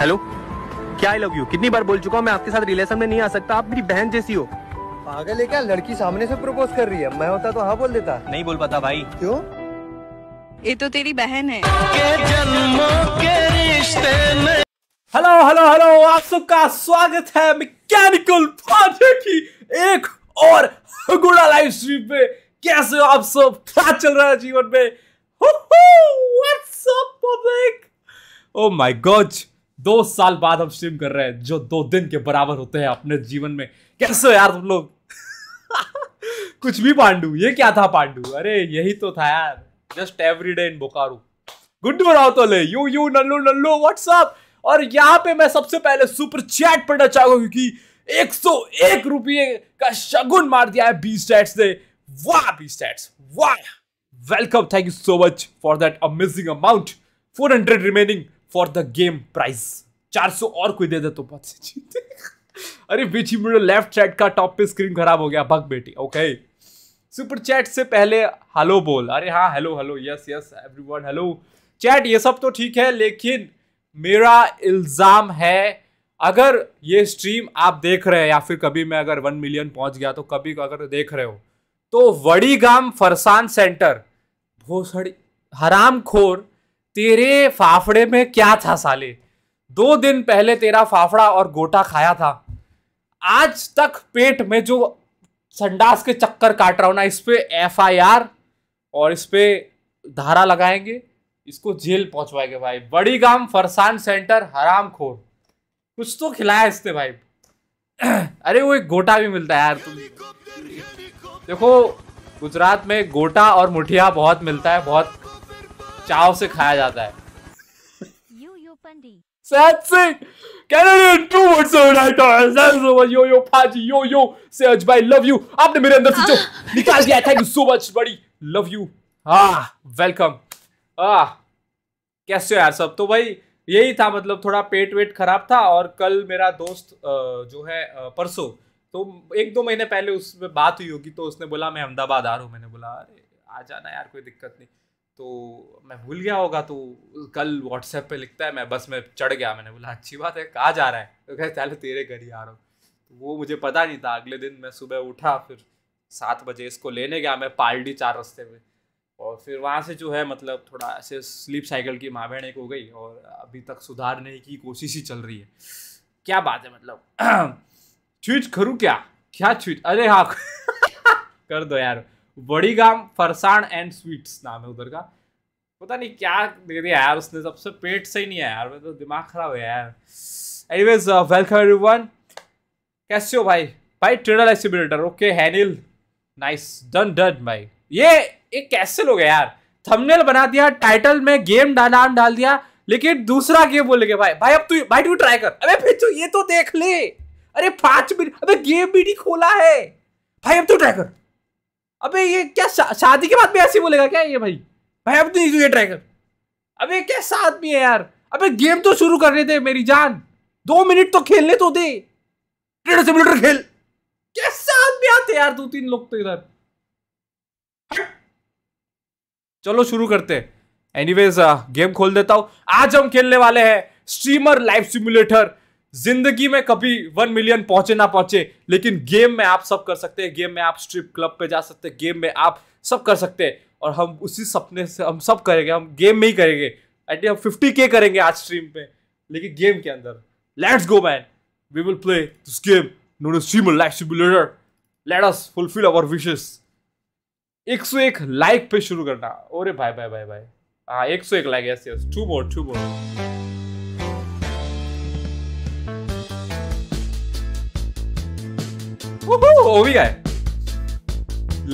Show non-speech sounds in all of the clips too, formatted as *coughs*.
Hello क्या I love you कितनी बार बोल चुका हूँ मैं आपके साथ रिलेशन में नहीं आ सकता आप मेरी बहन जैसी हो पागल है क्या लड़की सामने से प्रपोज कर रही है मैं होता तो हाँ बोल देता नहीं बोल पाता भाई क्यों ये तो तेरी बहन है हेलो हेलो हेलो आप सबका स्वागत है मैकेनिकल प्रोजेक्ट की एक और गुड़ा लाइव स्ट्रीम पे कैसे हो आप सब क्या चल रहा है जीवन में what's up public oh my god दो साल बाद हम स्ट्रीम कर रहे हैं जो दो दिन के बराबर होते हैं अपने जीवन में कैसे हो यार तुम लोग *laughs* कुछ भी पांडू ये क्या था पांडू अरे यही तो था यार just every day in Bokaro गुड बनाओ तो ले यू यू नल्लो नल्लो व्हाट्सअप और यहाँ पे मैं सबसे पहले सुपर चैट पढ़ना चाहूंगा क्योंकि एक सौ एक रुपये का शगुन मार दिया है बीस स्टैट्स ने वाह बीस स्टैट्स वाह welcome thank you so much for that amazing amount four hundred remaining for the game price सौ और कोई दे दे तो बहुत सी अरे बीच मेरे लेफ्ट साइड का टॉप पे स्क्रीन खराब हो गया भग बेटी ओके सुपर चैट से पहले हेलो बोल अरे हाँ hello hello yes yes everyone hello chat ये सब तो ठीक है लेकिन मेरा इल्ज़ाम है अगर ये स्ट्रीम आप देख रहे हैं या फिर कभी मैं अगर वन मिलियन पहुंच गया तो कभी अगर देख रहे हो तो वड़ीगाम फरसान सेंटर भोसड़ी हरामखोर तेरे फाफड़े में क्या था साले दो दिन पहले तेरा फाफड़ा और गोटा खाया था आज तक पेट में जो संडास के चक्कर काट रहा हो ना इस पर एफ और इस पर धारा लगाएंगे इसको जेल पहुंचवाएंगे भाई बड़ी गांव फरसान सेंटर हराम खोर कुछ तो खिलाया इसने भाई *clears throat* अरे वो एक गोटा भी मिलता है यार तुम देखो गुजरात में गोटा और मुठिया बहुत मिलता है बहुत चाव से खाया जाता है That's it. Canadian आपने मेरे अंदर से जो *laughs* निकाल दिया. थैंक यू सो मच बड़ी लव यू Ah, वेलकम आ कैसे हो यार सब? तो भाई यही था मतलब थोड़ा पेट वेट खराब था और कल मेरा दोस्त जो है परसों तो एक दो महीने पहले उसमें बात हुई होगी तो उसने बोला मैं अहमदाबाद आ रहा हूँ मैंने बोला अरे आ जाना यार कोई दिक्कत नहीं तो मैं भूल गया होगा तो कल व्हाट्सएप पे लिखता है मैं बस में चढ़ गया मैंने बोला अच्छी बात है कहाँ जा रहा है तो कह चलो तेरे घर ही आ रहा हूँ तो वो मुझे पता नहीं था अगले दिन मैं सुबह उठा फिर सात बजे इसको लेने गया मैं पालडी चार रस्ते में और फिर वहाँ से जो है मतलब थोड़ा ऐसे स्लीप साइकिल की बहन एक हो गई और अभी तक सुधारने की कोशिश ही चल रही है क्या बात है मतलब *clears throat* छूट करूँ क्या क्या छूट अरे हाँ *laughs* कर दो यार वड़ीगाम फरसान एंड स्वीट्स नाम है उधर का पता नहीं क्या दे दिया यार उसने सबसे पेट से ही नहीं है यार मेरा तो दिमाग खराब है यार एनीवेज वेलकम एवरीवन कैसे हो भाई भाई ट्रेडर एसिबिलेटर ओके हैनिल नाइस डन डन भाई ये एक कैसे लोग है यार थंबनेल बना दिया टाइटल में गेम नाम डाल दिया लेकिन दूसरा गेम बोल के भाई भाई अब तू भाई तू ट्राई कर अबे फिर तू ये तो देख ले अरे पांच मिनट अबे गेम भी नहीं खोला है भाई अब तू ट्राई कर अबे ये क्या शा, शादी के बाद भी ऐसे बोलेगा क्या ये भाई भाई अब नहीं ये ट्रैकर अबे कैसा आदमी है यार अबे गेम तो शुरू करने दे मेरी जान दो मिनट तो खेलने तो दे ट्रेड सिमुलेटर खेल कैसा आदमी आते यार दो तीन लोग तो इधर चलो शुरू करते एनीवेज गेम खोल देता हूं आज हम खेलने वाले हैं स्ट्रीमर लाइफ सिमुलेटर जिंदगी में कभी वन मिलियन पहुंचे ना पहुंचे लेकिन गेम में आप सब कर सकते हैं गेम में आप स्ट्रिप क्लब पे जा सकते हैं गेम में आप सब कर सकते हैं और हम उसी सपने से हम सब करेंगे हम गेम में ही करेंगे एटलीस्ट हम फिफ्टी के करेंगे आज स्ट्रीम पे लेकिन गेम के अंदर let's go man we will play this game known as streamer life simulator let us fulfil our wishes एक सौ एक लाइक पे शुरू करना अरे भाई भाई भाई भाई हाँ एक सौ एक like yes yes two more two more हो भी गए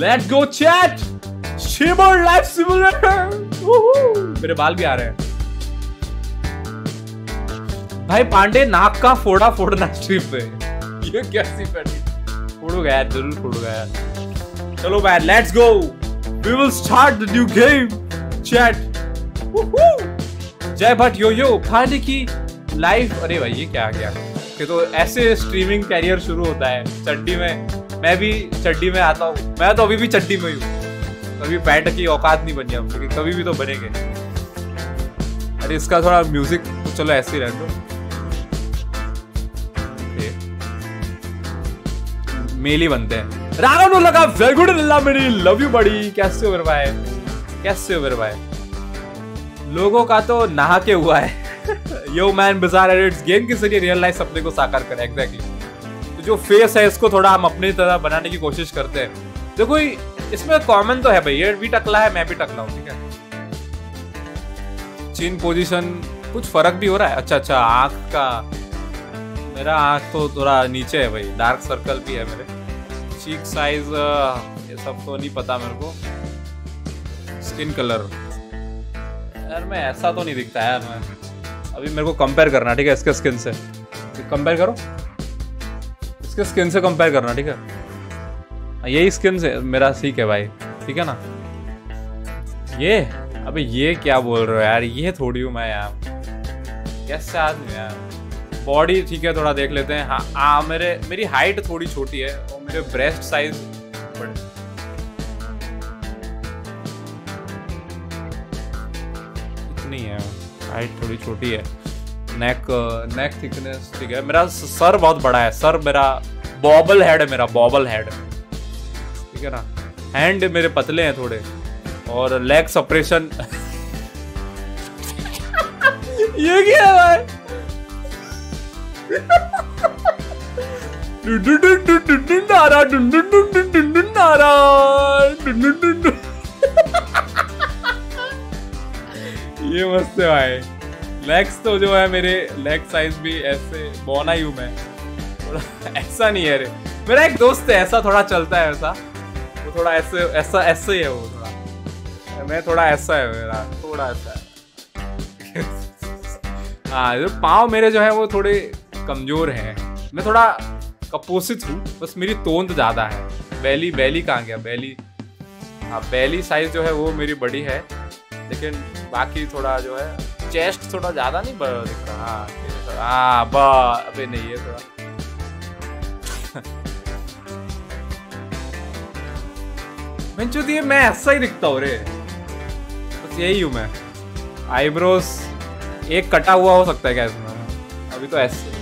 लेट गो चैट शिमर लाइफ सिमुलेटर मेरे बाल भी आ रहे हैं भाई पांडे नाक का फोड़ा फोड़ना स्ट्रीम पे ये क्या पैटी फोड़ो गया जरूर फोड़ो गया चलो भाई let's go we will start the new game chat Jay Bhatt यो यो पांडे की लाइफ अरे भाई ये क्या आ गया ओके तो ऐसे स्ट्रीमिंग कैरियर शुरू होता है चड्डी में मैं भी चड्डी में आता हूँ मैं तो अभी भी चड्डी में ही हूँ कभी बैठ की औकात नहीं बनी हम लेकिन कभी भी तो बनेंगे अरे इसका थोड़ा म्यूजिक तो चलो ऐसे ही रह दो मेली बनते हैं राघव लगा वेरी गुड लल्ला मेरी लव यू बड़ी कैसे हो मेरे भाई कैसे हो मेरे भाई लोगों का तो नहा के हुआ है yo man bizarre edits game के जरिए रियल लाइफ सपने को साकार करें एग्जैक्टली तो जो फेस है इसको थोड़ा हम अपनी तरह बनाने की कोशिश करते हैं देखो इसमें कॉमन तो है भाई ये भी टकला है मैं भी टकला हूँ ठीक है चीन पोजीशन कुछ फर्क भी हो रहा है अच्छा अच्छा आंख का मेरा आंख तो थोड़ा नीचे है भाई डार्क सर्कल भी है मेरे चीक साइज ये सब तो नहीं पता मेरे को स्किन कलर यार मैं ऐसा तो नहीं दिखता यार मैं अभी मेरे को कंपेयर करना ठीक है इसके स्किन से कंपेयर करो इसके स्किन से कंपेयर करना ठीक है हाँ, यही स्किन से मेरा सीख है भाई ठीक है ना ये अबे ये क्या बोल रहे हो यार ये थोड़ी हूँ मैं यार कैसे आदमी यार बॉडी ठीक है थोड़ा देख लेते हैं हाँ आ, हाँ, मेरे मेरी हाइट थोड़ी छोटी है और मेरे ब्रेस्ट साइज इतनी है हाइट थोड़ी छोटी है नेक नेक थिकनेस ठीक है मेरा सर बहुत बड़ा है सर मेरा बॉबल हेड है मेरा बॉबल हेड ठीक है ना हैंड मेरे पतले हैं थोड़े और लेग सप्रेशन ये क्या है भाई नारा नारा ये मस्त है भाई लेग्स तो जो है मेरे लेग साइज भी ऐसे बोना ही हूँ मैं ऐसा नहीं है रे मेरा एक दोस्त है ऐसा थोड़ा चलता है ऐसा वो थोड़ा ऐसे ऐसा ऐसे ही है वो थोड़ा मैं थोड़ा ऐसा है मेरा थोड़ा ऐसा है हाँ जो पाँव मेरे जो है वो थोड़े कमज़ोर हैं मैं थोड़ा कपोसित हूँ बस मेरी तोंद ज़्यादा है बैली बैली कहाँ गया बैली हाँ बैली साइज़ जो है वो मेरी बड़ी है लेकिन बाकी थोड़ा जो है चेस्ट थोड़ा ज़्यादा नहीं बड़ा दिख रहा हाँ तो- हाँ ब अबे नहीं है थोड़ा मैं दिए मैं ऐसा ही दिखता हूँ रे बस तो यही हूँ मैं आईब्रोज एक कटा हुआ हो सकता है क्या इसमें अभी तो ऐसे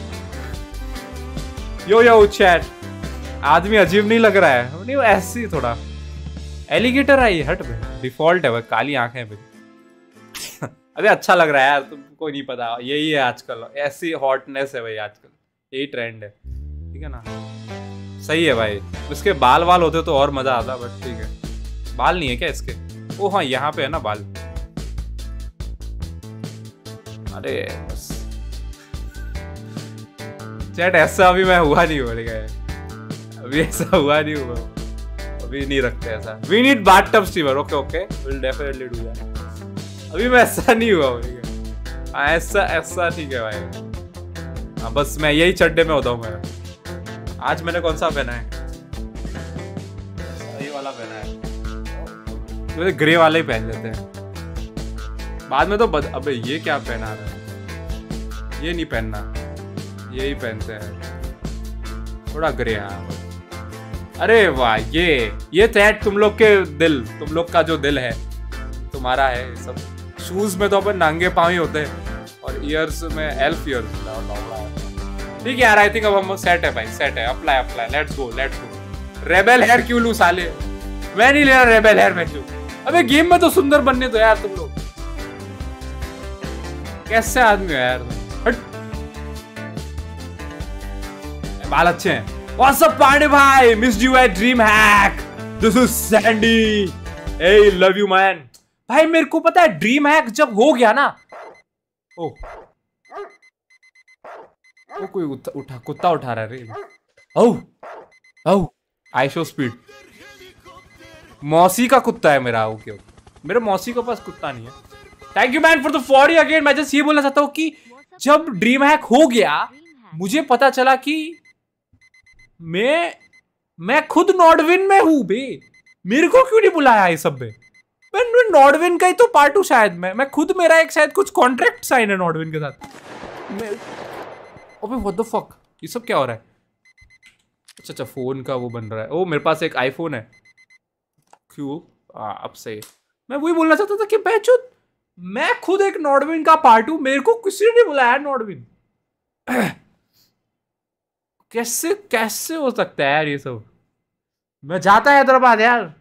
यो यो चैट आदमी अजीब नहीं लग रहा है नहीं वो ऐसे ही थोड़ा एलिगेटर आई हट भाई डिफॉल्ट है भाई काली आंखें भाई अबे अच्छा लग रहा है यार तुमको नहीं पता यही है आजकल ऐसी हॉटनेस है भाई आजकल यही ट्रेंड है ठीक है ना सही है भाई उसके बाल वाल होते तो और मजा आता बट ठीक है बाल नहीं है क्या इसके ओ हाँ यहाँ पे है ना बाल अरे बस चैट ऐसा अभी मैं हुआ नहीं बोले गए अभी ऐसा हुआ नहीं हुआ अभी नहीं रखते ऐसा वी नीड बाट टब स्टीवर okay okay will definitely do that अभी मैं ऐसा नहीं हुआ भाई हाँ, ऐसा ऐसा ठीक है भाई हाँ बस मैं यही चड्डे में होता हूँ मैं आज मैंने कौन सा पहना है ये वाला पहना है तो ग्रे वाला ही पहन लेते हैं बाद में तो बद... अबे ये क्या पहना रहा है ये नहीं पहनना ही पहनते हैं थोड़ा ग्रे हाँ अरे वाह ये ये थ्रेड तुम लोग के दिल तुम लोग का जो दिल है तुम्हारा है सब शूज में तो अपन नंगे पाँव ही होते हैं और ईयर्स में एल्फ ईयर्स ठीक है यार आई थिंक अब हम सेट है भाई सेट है apply apply let's go let's go rebel here क्यों लू साले मैं नहीं ले रहा रेबेल हेयर मैं क्यों अबे गेम में तो सुंदर बनने दो यार तुम लोग कैसे आदमी हो यार हट बाल अच्छे हैं व्हाट्स अप पांडे भाई miss you I dream hack this is Sandy a love you man भाई मेरे को पता है ड्रीम हैक जब हो गया ना ओ वो कोई उठा, उठा कुत्ता उठा रहा है ओ ओ आई शो स्पीड मौसी का कुत्ता है मेरा ओके ओके मेरे मौसी के पास कुत्ता नहीं है thank you man for the फॉरी अगेन मैं जस्ट ये बोलना चाहता हूँ कि जब ड्रीम हैक हो गया मुझे पता चला कि मैं मैं खुद नॉर्डविन में हूं बे मेरे को क्यों नहीं बुलाया ये सब में मैं नॉर्डविन का ही तो पार्ट हूँ शायद मैं मैं खुद मेरा एक शायद कुछ कॉन्ट्रैक्ट साइन है नॉर्डविन के साथ मैं अबे व्हाट द फक ये सब क्या हो रहा है अच्छा अच्छा फ़ोन का वो बन रहा है ओ मेरे पास एक आईफोन है क्यों अब से मैं वही बोलना चाहता था कि बैचो मैं खुद एक नॉर्डविन का पार्ट हूँ मेरे को किसी ने बुलाया नॉर्डविन कैसे कैसे हो सकता है यार ये सब मैं जाता है हैदराबाद यार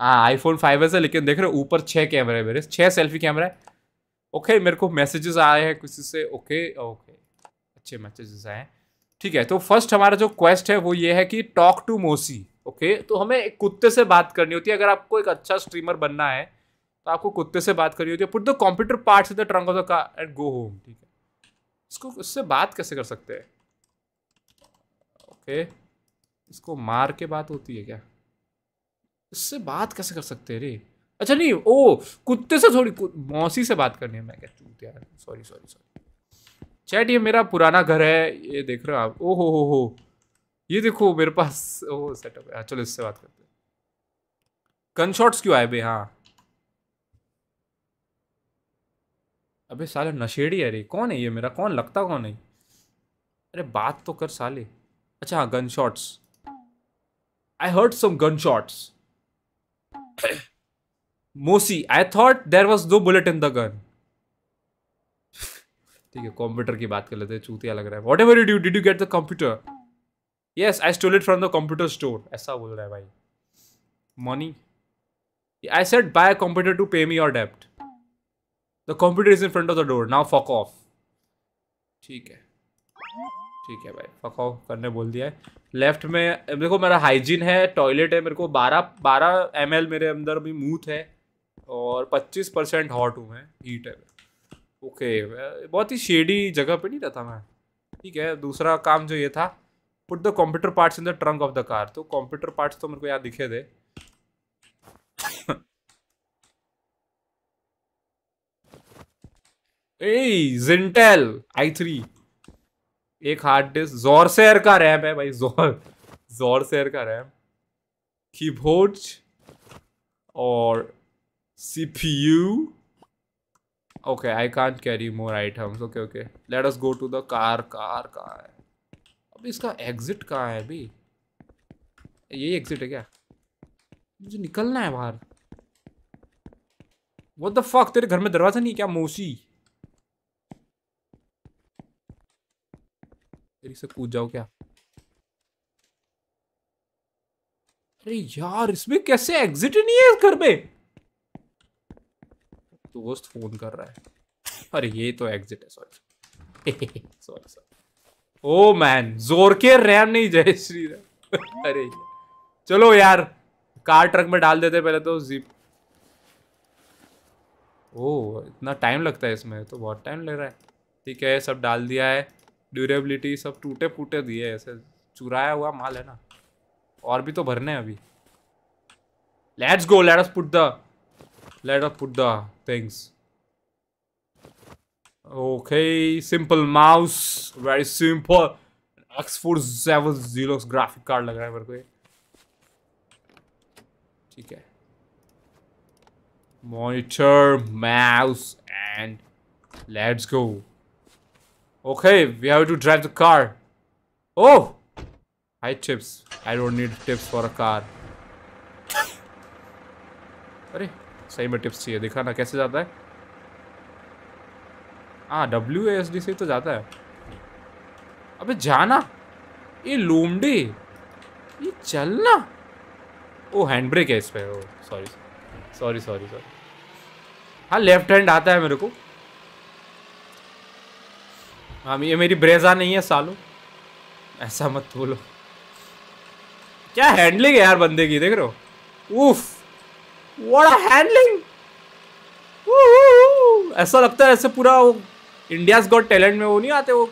हाँ आईफोन फाइव है लेकिन देख रहे हो ऊपर छः कैमरे है मेरे छः सेल्फी कैमरा है ओके मेरे को मैसेजेस आए हैं किसी से ओके ओके अच्छे मैसेजेस आए हैं ठीक है तो फर्स्ट हमारा जो क्वेस्ट है वो ये है कि टॉक टू मोसी ओके तो हमें एक कुत्ते से बात करनी होती है अगर आपको एक अच्छा स्ट्रीमर बनना है तो आपको कुत्ते से बात करनी होती है put the computer part in the trunk of the car and go home ठीक है इसको उससे बात कैसे कर सकते हैं ओके इसको मार के बात होती है क्या इससे बात कैसे कर सकते रे अच्छा नहीं ओ कुत्ते से थोड़ी कु, मौसी से बात करनी है मैं कहती हूँ यार सॉरी सॉरी सॉरी चैट ये मेरा पुराना घर है ये देख रहे हो आप ओ हो हो हो ये देखो मेरे पास ओ सेटअप है चलो इससे बात करते हैं गन शॉट्स क्यों आए भाई हाँ अबे साले नशेड़ी है रे कौन है ये मेरा कौन लगता कौन है अरे बात तो कर साले अच्छा हाँ gun shots I heard some gun shots मोसी I thought there was two bullet in the gun ठीक है कंप्यूटर की बात कर लेते हैं चूतिया लग रहा है whatever you do did you get the computer yes I stole it from the computer store ऐसा बोल रहा है भाई money I said buy computer to pay me your डेप्ट the computer is in front of the door now fuck off ठीक है ठीक है भाई ऑफ करने बोल दिया है लेफ्ट में देखो मेरा हाइजीन है टॉयलेट है मेरे को बारह बारह एम मेरे अंदर भी मूथ है और पच्चीस परसेंट हॉट हूँ मैं हीट है ओके बहुत ही शेडी जगह पे नहीं रहता मैं ठीक है दूसरा काम जो ये था put the computer parts in the trunk of the car तो कंप्यूटर पार्ट्स तो मेरे को यहाँ दिखे थे ए जिंटेल आई थ्री एक हार्ड डिस्क जोर शेयर का रैम है भाई जोर जोर शेयर का रैम कीबोर्ड और CPU. Okay I can't carry more items okay okay let us go to the car car कहाँ है? अब इसका एग्जिट कहाँ है अभी? यही एग्जिट है क्या? मुझे निकलना है बाहर. What द फक तेरे घर में दरवाजा नहीं क्या मौसी तेरी से कूद जाओ क्या अरे यार इसमें कैसे एग्जिट नहीं है घर में दोस्त फोन कर रहा है अरे ये तो एग्जिट है sorry sorry sorry oh man जोर के रैम नहीं जय श्री राम *laughs* अरे चलो यार कार ट्रक में डाल देते पहले तो जीप ओ इतना टाइम लगता है इसमें तो बहुत टाइम लग रहा है ठीक है सब डाल दिया है ड्यूरेबिलिटी सब टूटे फूटे दिए ऐसे चुराया हुआ माल है ना और भी तो भरने हैं अभी let's go let us put the let us put the things okay simple mouse very simple X four seven zero graphic card लग रहा है मेरे को ठीक है monitor mouse and let's go Okay, we have to drive the car. Oh! Hi, tips. I don't need tips for a car. अरे सही में टिप्स चाहिए देखा ना कैसे जाता है हाँ डब्ल्यू एस डी से तो जाता है अबे जाना ये लूमडी ये चलना ओ हैंड ब्रेक है इस पर सॉरी सॉरी सॉरी सॉरी हाँ लेफ्ट हैंड आता है मेरे को हाँ ये मेरी ब्रेजा नहीं है सालो ऐसा मत बोलो क्या हैंडलिंग है यार बंदे की देख रहे हो उफ हैंडलिंग ऐसा लगता है ऐसे पूरा वो इंडियाज गॉट टैलेंट में वो नहीं आते वो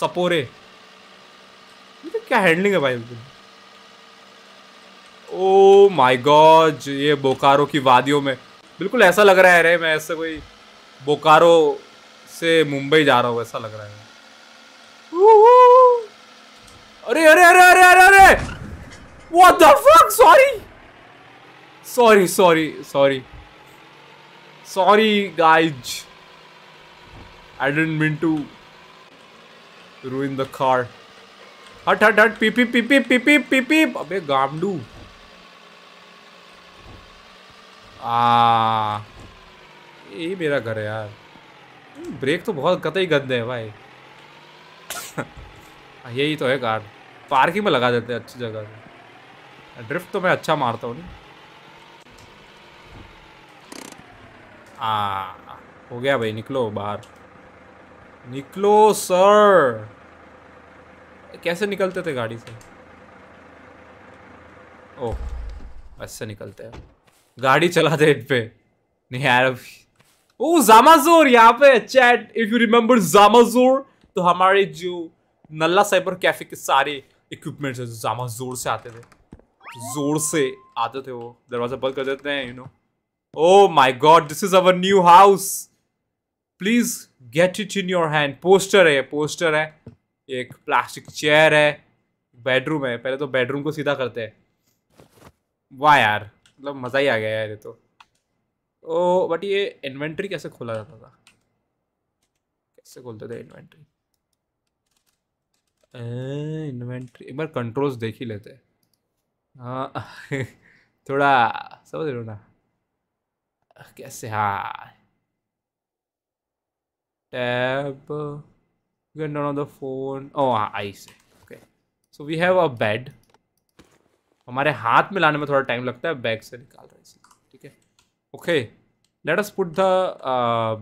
सपोरे तो क्या हैंडलिंग है भाई उनकी ओ माय गॉड ये बोकारो की वादियों में बिल्कुल ऐसा लग रहा है रे मैं ऐसे कोई बोकारो से मुंबई जा रहा हूँ ऐसा लग रहा है अरे अरे अरे अरे अरे अरे what the fuck sorry sorry sorry sorry sorry guys I didn't mean to run in car. Hut हट हट peep पीपी पीपी पीपी peep अबे गामडू. आ ये मेरा घर है यार. ब्रेक तो बहुत कतई गंदे हैं भाई *laughs* यही तो है कार पार्किंग में लगा देते हैं अच्छी जगह से ड्रिफ्ट तो मैं अच्छा मारता हूँ हो गया भाई निकलो बाहर निकलो सर कैसे निकलते थे गाड़ी से ओह ऐसे निकलते हैं गाड़ी चला दे इन पे नहीं यार ओ जामाजोर यहाँ पे चैट इफ यू रिमेम्बर जामाजोर तो हमारे जो नल्ला साइबर कैफे के सारे इक्विपमेंट्स हैं जो जामा जोर से आते थे जोर से आते थे वो दरवाजा बंद कर देते हैं you know oh my god this is our new house please get it in your hand poster है पोस्टर है एक प्लास्टिक चेयर है बेडरूम है पहले तो बेडरूम को सीधा करते हैं वाह यार मतलब मज़ा ही आ गया यार ये तो तो बट ये इन्वेंट्री कैसे खोला जाता था कैसे खोलते थे इन्वेंट्री इन्वेंट्री एक बार कंट्रोल्स देख ही लेते हाँ *laughs* थोड़ा समझ लो ना कैसे हाँ tab you can phone oh the phone oh हाँ, i see okay so हमारे हाथ में लाने में थोड़ा टाइम लगता है बैग से निकाल रहे हैं okay let us put the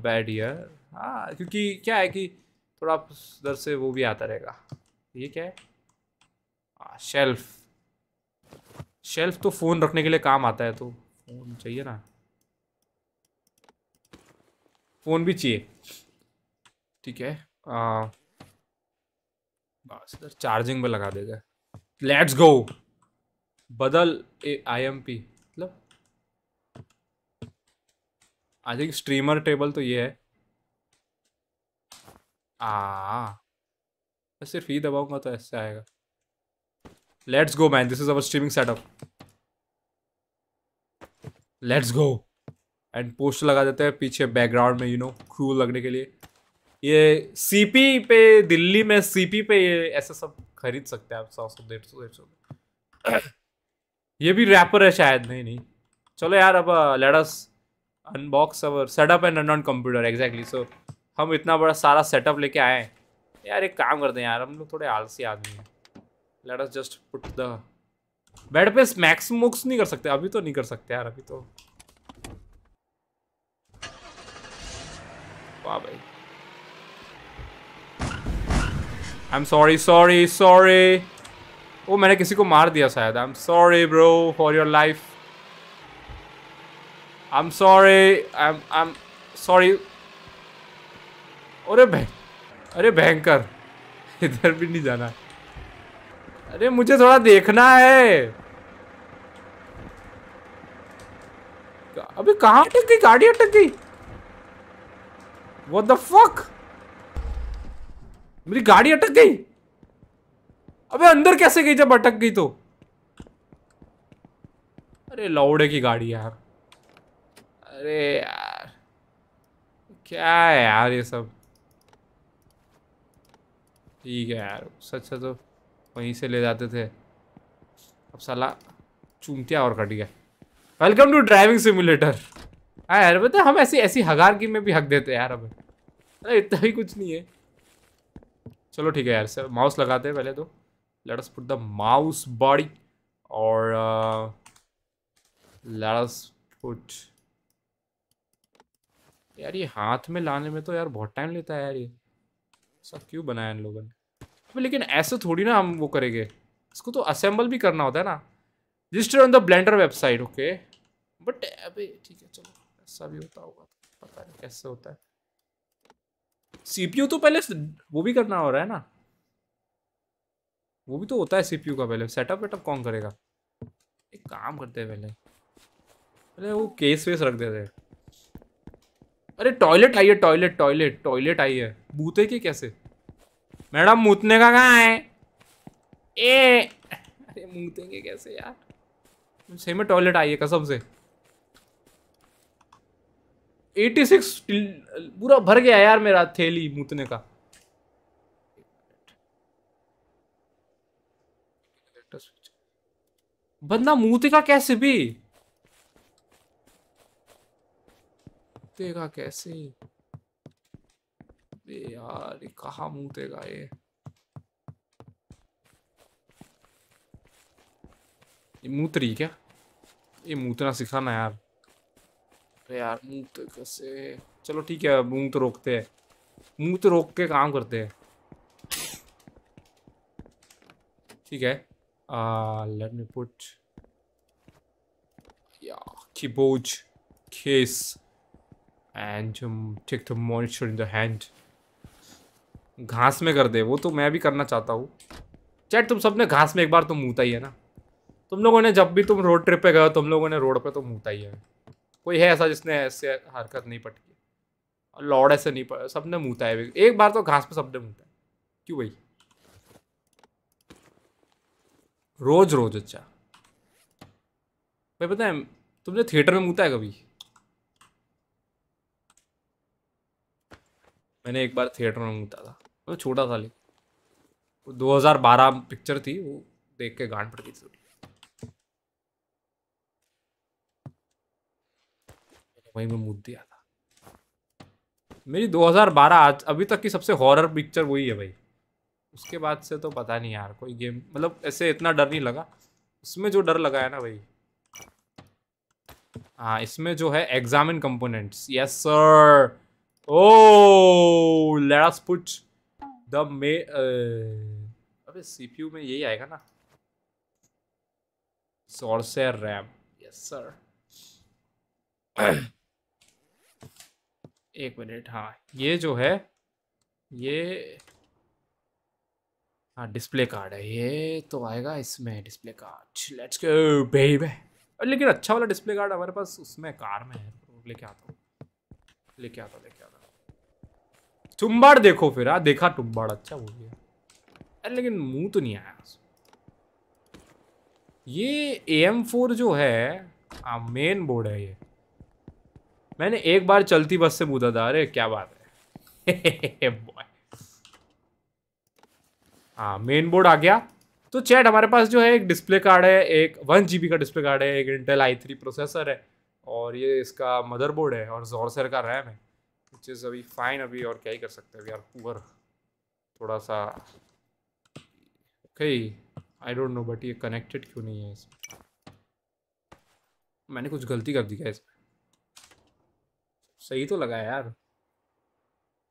bed here हाँ क्योंकि क्या है कि थोड़ा उधर से वो भी आता रहेगा ये क्या है आ, शेल्फ शेल्फ तो फ़ोन रखने के लिए काम आता है तो फ़ोन चाहिए ना फ़ोन भी चाहिए ठीक है आ, बस चार्जिंग में लगा देगा लेट्स गो बदल ए आई एम पी आई थिंक स्ट्रीमर टेबल तो ये है आ मैं सिर्फ ही दबाऊंगा तो ऐसे आएगा let's go man this is our streaming setup let's go and post लगा देते हैं पीछे बैकग्राउंड में यू नो क्रू लगने के लिए ये सीपी पे दिल्ली में सीपी पे ये ऐसे सब खरीद सकते हैं आप सौ सौ डेढ़ सौ डेढ़ सौ *coughs* ये भी रैपर है शायद नहीं नहीं चलो यार अब let's uh, unbox our setup and run computer exactly so हम इतना बड़ा सारा सेटअप लेके आए हैं यार एक काम करते हैं यार हम लोग थोड़े आलसी आदमी हैं let us just put the bed पे स्मैक्स मुक्स नहीं कर सकते अभी तो नहीं कर सकते यार अभी तो वाह भाई I am sorry sorry sorry oh मैंने किसी को मार दिया शायद I am sorry bro for your life I'm sorry. I'm I'm sorry. अरे भैं अरे भयंकर इधर भी नहीं जाना अरे मुझे थोड़ा देखना है अभी कहाँ अटक गई गाड़ी अटक गई वो the मेरी गाड़ी अटक गई अबे अंदर कैसे गई जब अटक गई तो अरे लौड़े की गाड़ी यार अरे यार क्या है यार ये सब ठीक है यार सच अच्छा तो वहीं से ले जाते थे अब साला चूमतिया और कट गया वेलकम टू ड्राइविंग सिमुलेटर हाँ यार बता हम ऐसी ऐसी हगार की में भी हक देते हैं यार अब अरे इतना भी कुछ नहीं है चलो ठीक है यार सर माउस लगाते हैं पहले तो let's put the mouse body और लड़स uh, पुट यार ये हाथ में लाने में तो यार बहुत टाइम लेता है यार ये सब क्यों बनाया इन लोगों ने तो लेकिन ऐसे थोड़ी ना हम वो करेंगे इसको तो असेंबल भी करना होता है ना register on the Blender website okay but अबे ठीक है चलो ऐसा भी होता होगा तो पता नहीं कैसे होता है सीपीयू तो पहले वो भी करना हो रहा है ना वो भी तो होता है सीपीयू का पहले सेटअप वेटअप कौन करेगा एक काम करते हैं पहले पहले वो केस वेस रख देते हैं अरे टॉयलेट आई है टॉयलेट टॉयलेट टॉयलेट आई है बूते के कैसे मैडम मूतने का कहाँ है ए अरे मूतेंगे कैसे यार सही में टॉयलेट आई है कसम से 86 पूरा भर गया यार मेरा थैली मूतने का बंदा मूते का कैसे भी मुतेगा कैसे बे यार कहा कहाँ मुतेगा ये ये मूत रही क्या ये मूतना सिखाना यार अरे यार मूत तो कैसे चलो ठीक है मूत तो रोकते हैं मूत तो रोक के काम करते हैं ठीक है लेट मी पुट या बोझ खेस and um, take the monitor in the घास में कर दे वो तो मैं भी करना चाहता हूँ चैट तुम सबने घास में एक बार तो मुँहता ही है ना तुम लोगों ने जब भी तुम रोड ट्रिप पे गए तुम लोगों ने रोड पे तो मुँहता ही है कोई है ऐसा जिसने ऐसे हरकत नहीं पटकी और लॉर्ड ऐसे नहीं पड़ा सबने मुँहता है एक बार तो घास पर सबने मुँहता है क्यों भाई रोज रोज अच्छा भाई पता है तुमने थिएटर में मुँहता है कभी मैंने एक बार थिएटर में घूमता था मैं मतलब छोटा था लेकिन दो हज़ार बारह पिक्चर थी वो देख के गांड पड़ती थी वहीं में मुद दिया था मेरी 2012 आज अभी तक की सबसे हॉरर पिक्चर वही है भाई उसके बाद से तो पता नहीं यार कोई गेम मतलब ऐसे इतना डर नहीं लगा उसमें जो डर लगा है ना भाई हाँ इसमें जो है examine components yes sir Oh, let us put the Uh, अबे में यही आएगा ना. है रैम यस सर एक मिनट हाँ ये जो है ये हाँ डिस्प्ले कार्ड है ये तो आएगा इसमें display card let's go baby लेकिन अच्छा वाला डिस्प्ले कार्ड हमारे पास उसमें कार में है लेके आता हूँ लेके आता हूँ लेके टुम्बाड़ देखो फिर हाँ देखा टुम्बाड़ अच्छा बोल गया अरे लेकिन मुंह तो नहीं आया ये एम फोर जो है मेन हाँ, बोर्ड है ये मैंने एक बार चलती बस से पूछा था अरे क्या बात है *laughs* हाँ मेन बोर्ड आ गया तो चैट हमारे पास जो है एक डिस्प्ले कार्ड है एक वन जी का डिस्प्ले कार्ड है एक इंटेल आई थ्री प्रोसेसर है और ये इसका मदरबोर्ड है और जोरसर का रैम है विच इज़ अभी फाइन अभी और क्या ही कर सकते हैं वी आर पुअर थोड़ा सा okay I don't know but ये कनेक्टेड क्यों नहीं है इसमें मैंने कुछ गलती कर दी है इसमें सही तो लगा है यार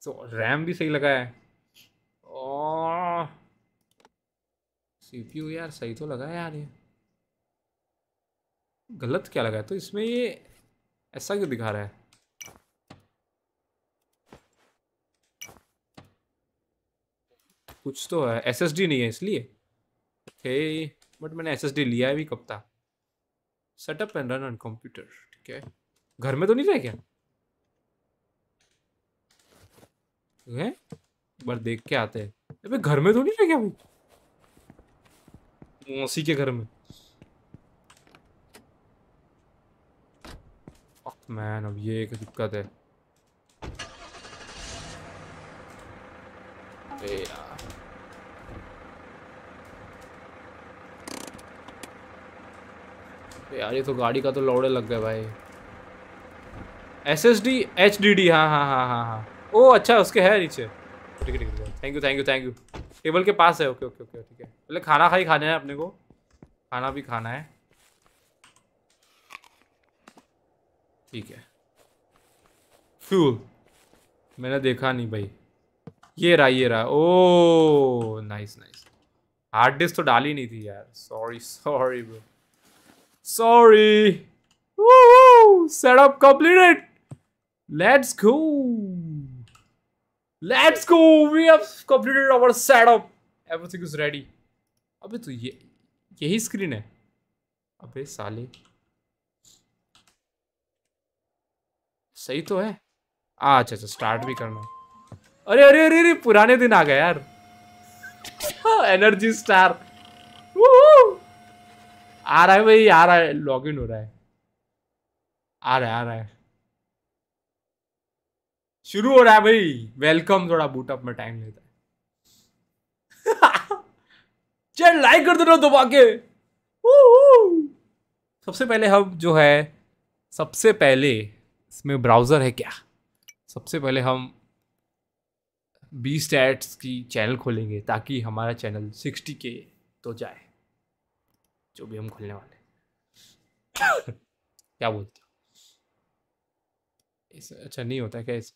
तो रैम भी सही लगा है और सीपीयू यार सही तो लगा है यार ये गलत क्या लगा है तो इसमें ये ऐसा क्यों दिखा रहा है कुछ तो है एस एस डी नहीं है इसलिए हे बट मैंने एस एस डी लिया है भी कब तक setup and run on computer ठीक है घर में तो नहीं रहे क्या है बार देख के आते हैं अबे घर में तो नहीं रहे क्या भाई मौसी के घर में मैन oh, अब ये एक दिक्कत है यार ये तो गाड़ी का तो लौड़े लग गए भाई S S D H D D हाँ हाँ हाँ हाँ हाँ ओ अच्छा उसके है नीचे ठीक ठीक ठीक thank you thank you thank you table के पास है ओके ओके ओके ठीक है पहले खाना खा ही खाना है अपने को खाना भी खाना है ठीक है फ्यू मैंने देखा नहीं भाई ये रहा ये रहा oh nice nice hard disk तो डाली नहीं थी यार sorry sorry bro Sorry. Woohoo! Setup completed. Let's go. Let's go. We have completed our setup. Everything is ready. अबे तो ये यही स्क्रीन है अबे साले सही तो है अच्छा अच्छा स्टार्ट भी करना अरे अरे अरे अरे पुराने दिन आ गए यार एनर्जी स्टार आ रहा है भाई आ रहा है लॉग इन हो रहा है आ रहा है आ रहा है शुरू हो रहा है भाई वेलकम थोड़ा बूटअप में टाइम लेता है चल लाइक कर देना दबा के सबसे पहले हम जो है सबसे पहले इसमें ब्राउज़र है क्या सबसे पहले हम बी स्टैट्स की चैनल खोलेंगे ताकि हमारा चैनल सिक्सटी के तो जाए जो भी हम खुलने वाले *coughs* क्या बोलते हो इस अच्छा नहीं होता क्या इस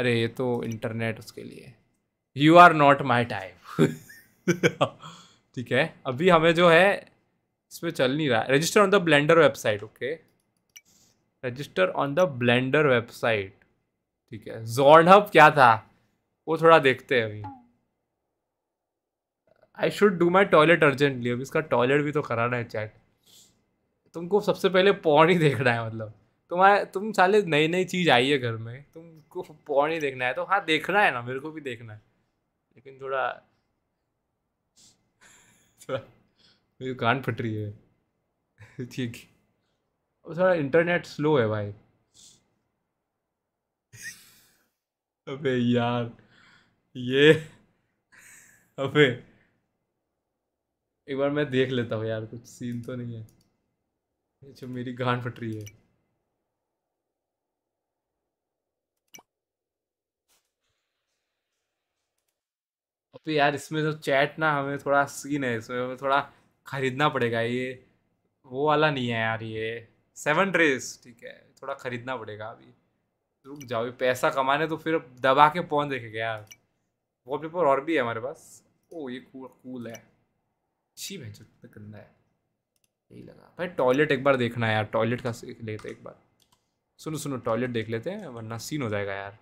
अरे ये तो इंटरनेट उसके लिए you are not my type ठीक है अभी हमें जो है इस पर चल नहीं रहा register on the Blender website okay register on the Blender website ठीक है जॉर्ड हब क्या था वो थोड़ा देखते हैं अभी I should do my toilet urgently अब इसका टॉयलेट भी तो कराना है चैट तुमको सबसे पहले पौन ही देखना है मतलब तुम्हारे तुम साले नई नई चीज़ आई है घर में तुमको पौन ही देखना है तो हाँ देखना है ना मेरे को भी देखना है लेकिन थोड़ा *laughs* थोड़ा मेरी कान फट रही है *laughs* ठीक और थोड़ा इंटरनेट स्लो है भाई *laughs* अबे यार ये अबे एक बार मैं देख लेता हूँ यार कुछ सीन तो नहीं है जो मेरी गान फट रही है अभी यार इसमें जो तो चैट ना हमें थोड़ा सीन है इसमें हमें थोड़ा खरीदना पड़ेगा ये वो वाला नहीं है यार ये सेवन ड्रेस ठीक है थोड़ा खरीदना पड़ेगा अभी रुक जाओ पैसा कमाने तो फिर दबा के पौन देखेगा यार वॉलपेपर और भी है हमारे पास ओ ये कूल कूल है अच्छी भाई कितना तो गंदा है यही लगा भाई टॉयलेट एक बार देखना है यार टॉयलेट का सीख लेते एक बार सुनो सुनो टॉयलेट देख लेते हैं वरना सीन हो जाएगा यार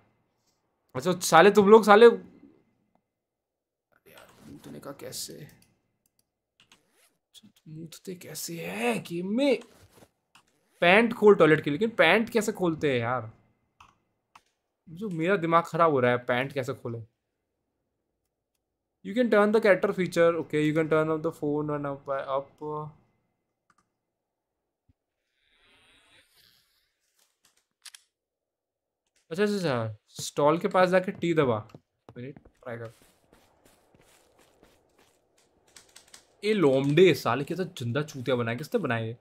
अच्छा साले तुम लोग साले मूतने का कैसे मूतते अच्छा, कैसे है कि में पैंट खोल टॉयलेट की लेकिन पैंट कैसे खोलते हैं यार जो मेरा दिमाग खराब हो रहा है पैंट कैसे खोले you can turn the character feature okay you can turn up the phone and up, up uh. अच्छा अच्छा अच्छा स्टॉल के पास जाके टी दबा मिनट ट्राई कर ए लोमडे साले के तो जिंदा चूतिया बनाए किसने बनाए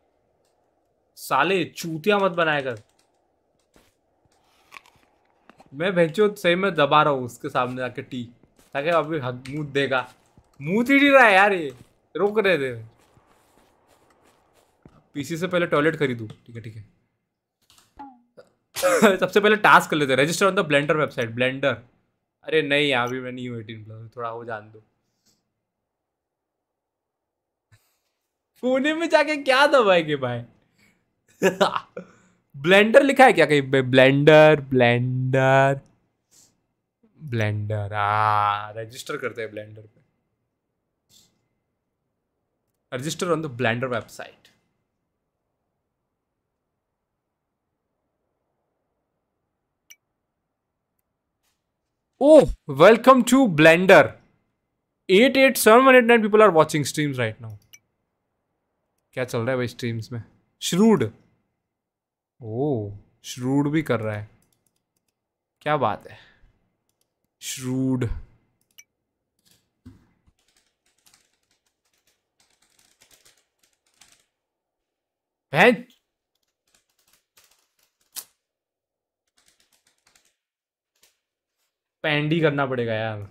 साले चूतिया मत बनाया कर मैं भेजो सही में दबा रहा हूँ उसके सामने जाके टी ताकि अभी हद मुँह देगा मुँह ही रहा है यार ये रोक रहे थे पीसी से पहले टॉयलेट खरीदू ठीक है ठीक है सबसे पहले टास्क कर लेते register on the Blender website Blender अरे नहीं यार अभी मैं नहीं हूँ एटीन प्लस थोड़ा वो जान दो पुणे में जाके क्या दबाएंगे भाई ब्लेंडर लिखा है क्या कहीं ब्लेंडर ब्लेंडर ब्लेंडर आ रजिस्टर करते हैं ब्लेंडर पे register on the Blender website Oh, welcome to Blender. Nine people are watching streams right now. क्या चल रहा है भाई स्ट्रीम्स में श्रूड ओ श्रूड भी कर रहा है क्या बात है shrewd Ben पैंडी करना पड़ेगा यार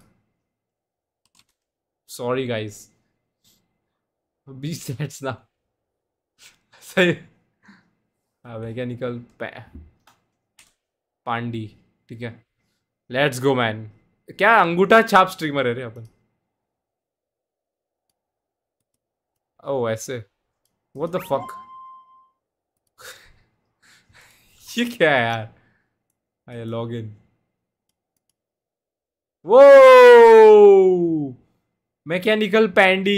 सॉरी गाइस बीस मिनट ना सही हाँ मैकेनिकल पा, पांडी ठीक है लेट्स गो मैन क्या अंगूठा छाप स्ट्रीमर है रे अपन ओ ऐसे वो द फक ये क्या है यार आई लॉग इन वो मैकेनिकल पैंडी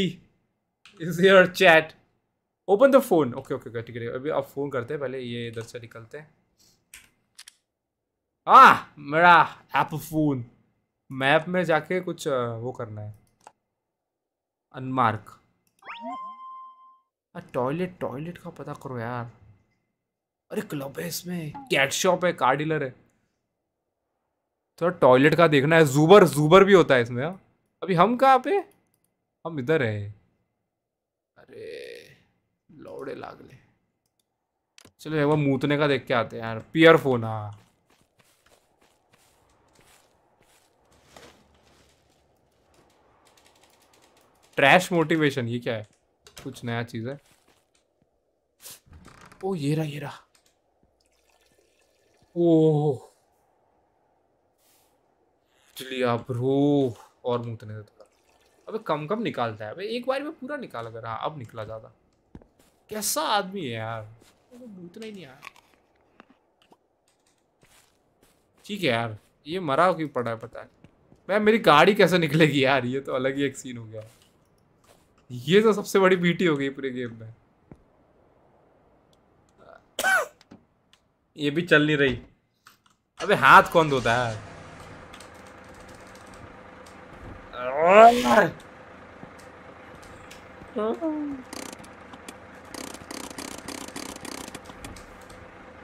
is your chat open the phone okay okay ठीक है अभी आप फोन करते हैं पहले ये इधर से निकलते हैं आ ah, मेरा एप फोन मैप में जाके कुछ वो करना है अनमार्क टॉयलेट टॉयलेट का पता करो यार अरे क्लब है इसमें कैट शॉप है कार डीलर है थोड़ा टॉयलेट का देखना है जूबर जूबर भी होता है इसमें हा? अभी हम कहाँ पे हम इधर है अरे लौड़े लागले चलो एक बार मूतने का देख के आते हैं यार पियर फोन हाँ ट्रैश मोटिवेशन ये क्या है कुछ नया चीज है ओ ये रहा ये रहा ओ चलिए आप रो और मुंह नहीं देता अबे कम कम निकालता है अबे एक बार में पूरा निकाल कर हाँ अब निकला ज्यादा कैसा आदमी है यार भूतना ही नहीं आया ठीक है यार ये मरा क्यों पड़ा है पता है मैं मेरी गाड़ी कैसे निकलेगी यार ये तो अलग ही एक सीन हो गया है ये तो सबसे बड़ी बीटी हो गई पूरे गेम में ये भी चल नहीं रही अबे हाथ कौन धोता है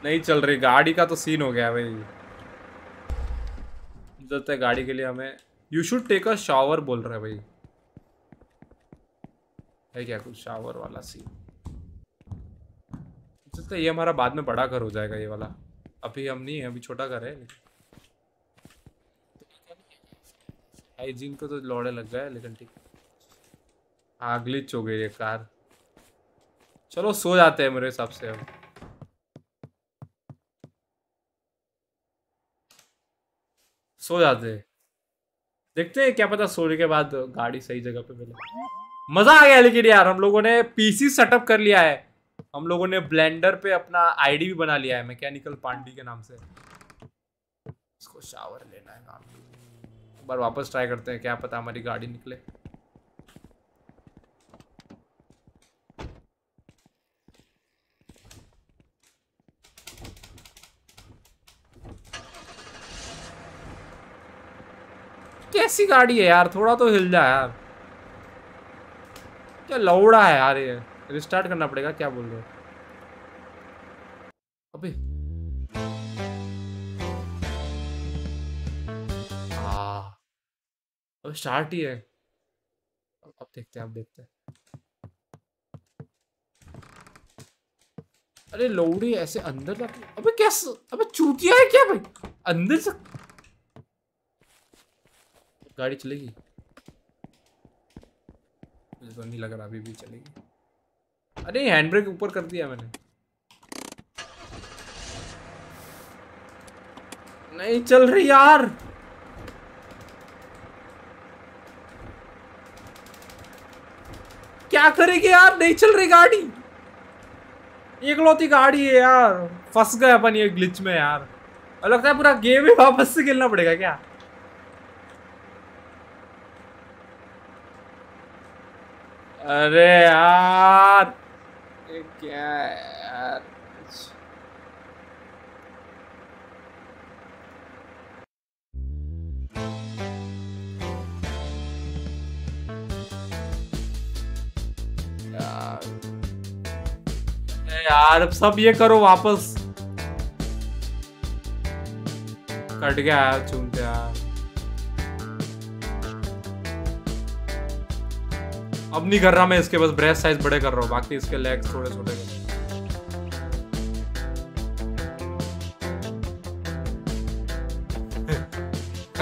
नहीं चल रही गाड़ी का तो सीन हो गया भाई जब तक गाड़ी के लिए हमें you should take a shower बोल रहा है भाई है क्या कुछ शावर वाला सीन सकता है ये हमारा बाद में बड़ा घर हो जाएगा ये वाला अभी हम नहीं है अभी छोटा घर है हाइजीन को तो लौड़े लग गए लेकिन ठीक हाँ ग्लिच हो गई ये कार चलो सो जाते हैं मेरे हिसाब से अब सो जाते हैं देखते हैं क्या पता सोने के बाद गाड़ी सही जगह पे मिले मजा आ गया लेकिन यार हम लोगों ने पीसी सेटअप कर लिया है हम लोगों ने ब्लेंडर पे अपना आईडी भी बना लिया है मैकेनिकल पांडी के नाम से इसको शावर लेना है नाम बार वापस ट्राई करते हैं क्या पता हमारी गाड़ी निकले कैसी गाड़ी है यार थोड़ा तो हिल जाए यार क्या तो लौड़ा है यार ये रिस्टार्ट करना पड़ेगा क्या बोल रहे हो अब स्टार्ट हाँ। ही है अब देखते हैं अब देखते हैं अरे लोड़ी ऐसे अंदर जाके अबे क्या अबे चूतिया है क्या भाई अंदर से गाड़ी चलेगी इसको तो नहीं लग रहा अभी भी चलेगी अरे हैंड ब्रेक ऊपर कर दिया मैंने नहीं चल रही यार क्या करेगी यार नहीं चल रही गाड़ी एक लौती गाड़ी है यार फंस गए अपन ये ग्लिच में यार लगता है पूरा गेम ही वापस से खेलना पड़ेगा क्या अरे यार ये क्या है यार यार अब सब ये करो वापस कट गया यार चूमते यार अब नहीं कर रहा मैं इसके बस ब्रेस्ट साइज बड़े कर रहा हूँ बाकी इसके लेग्स थोड़े छोटे कर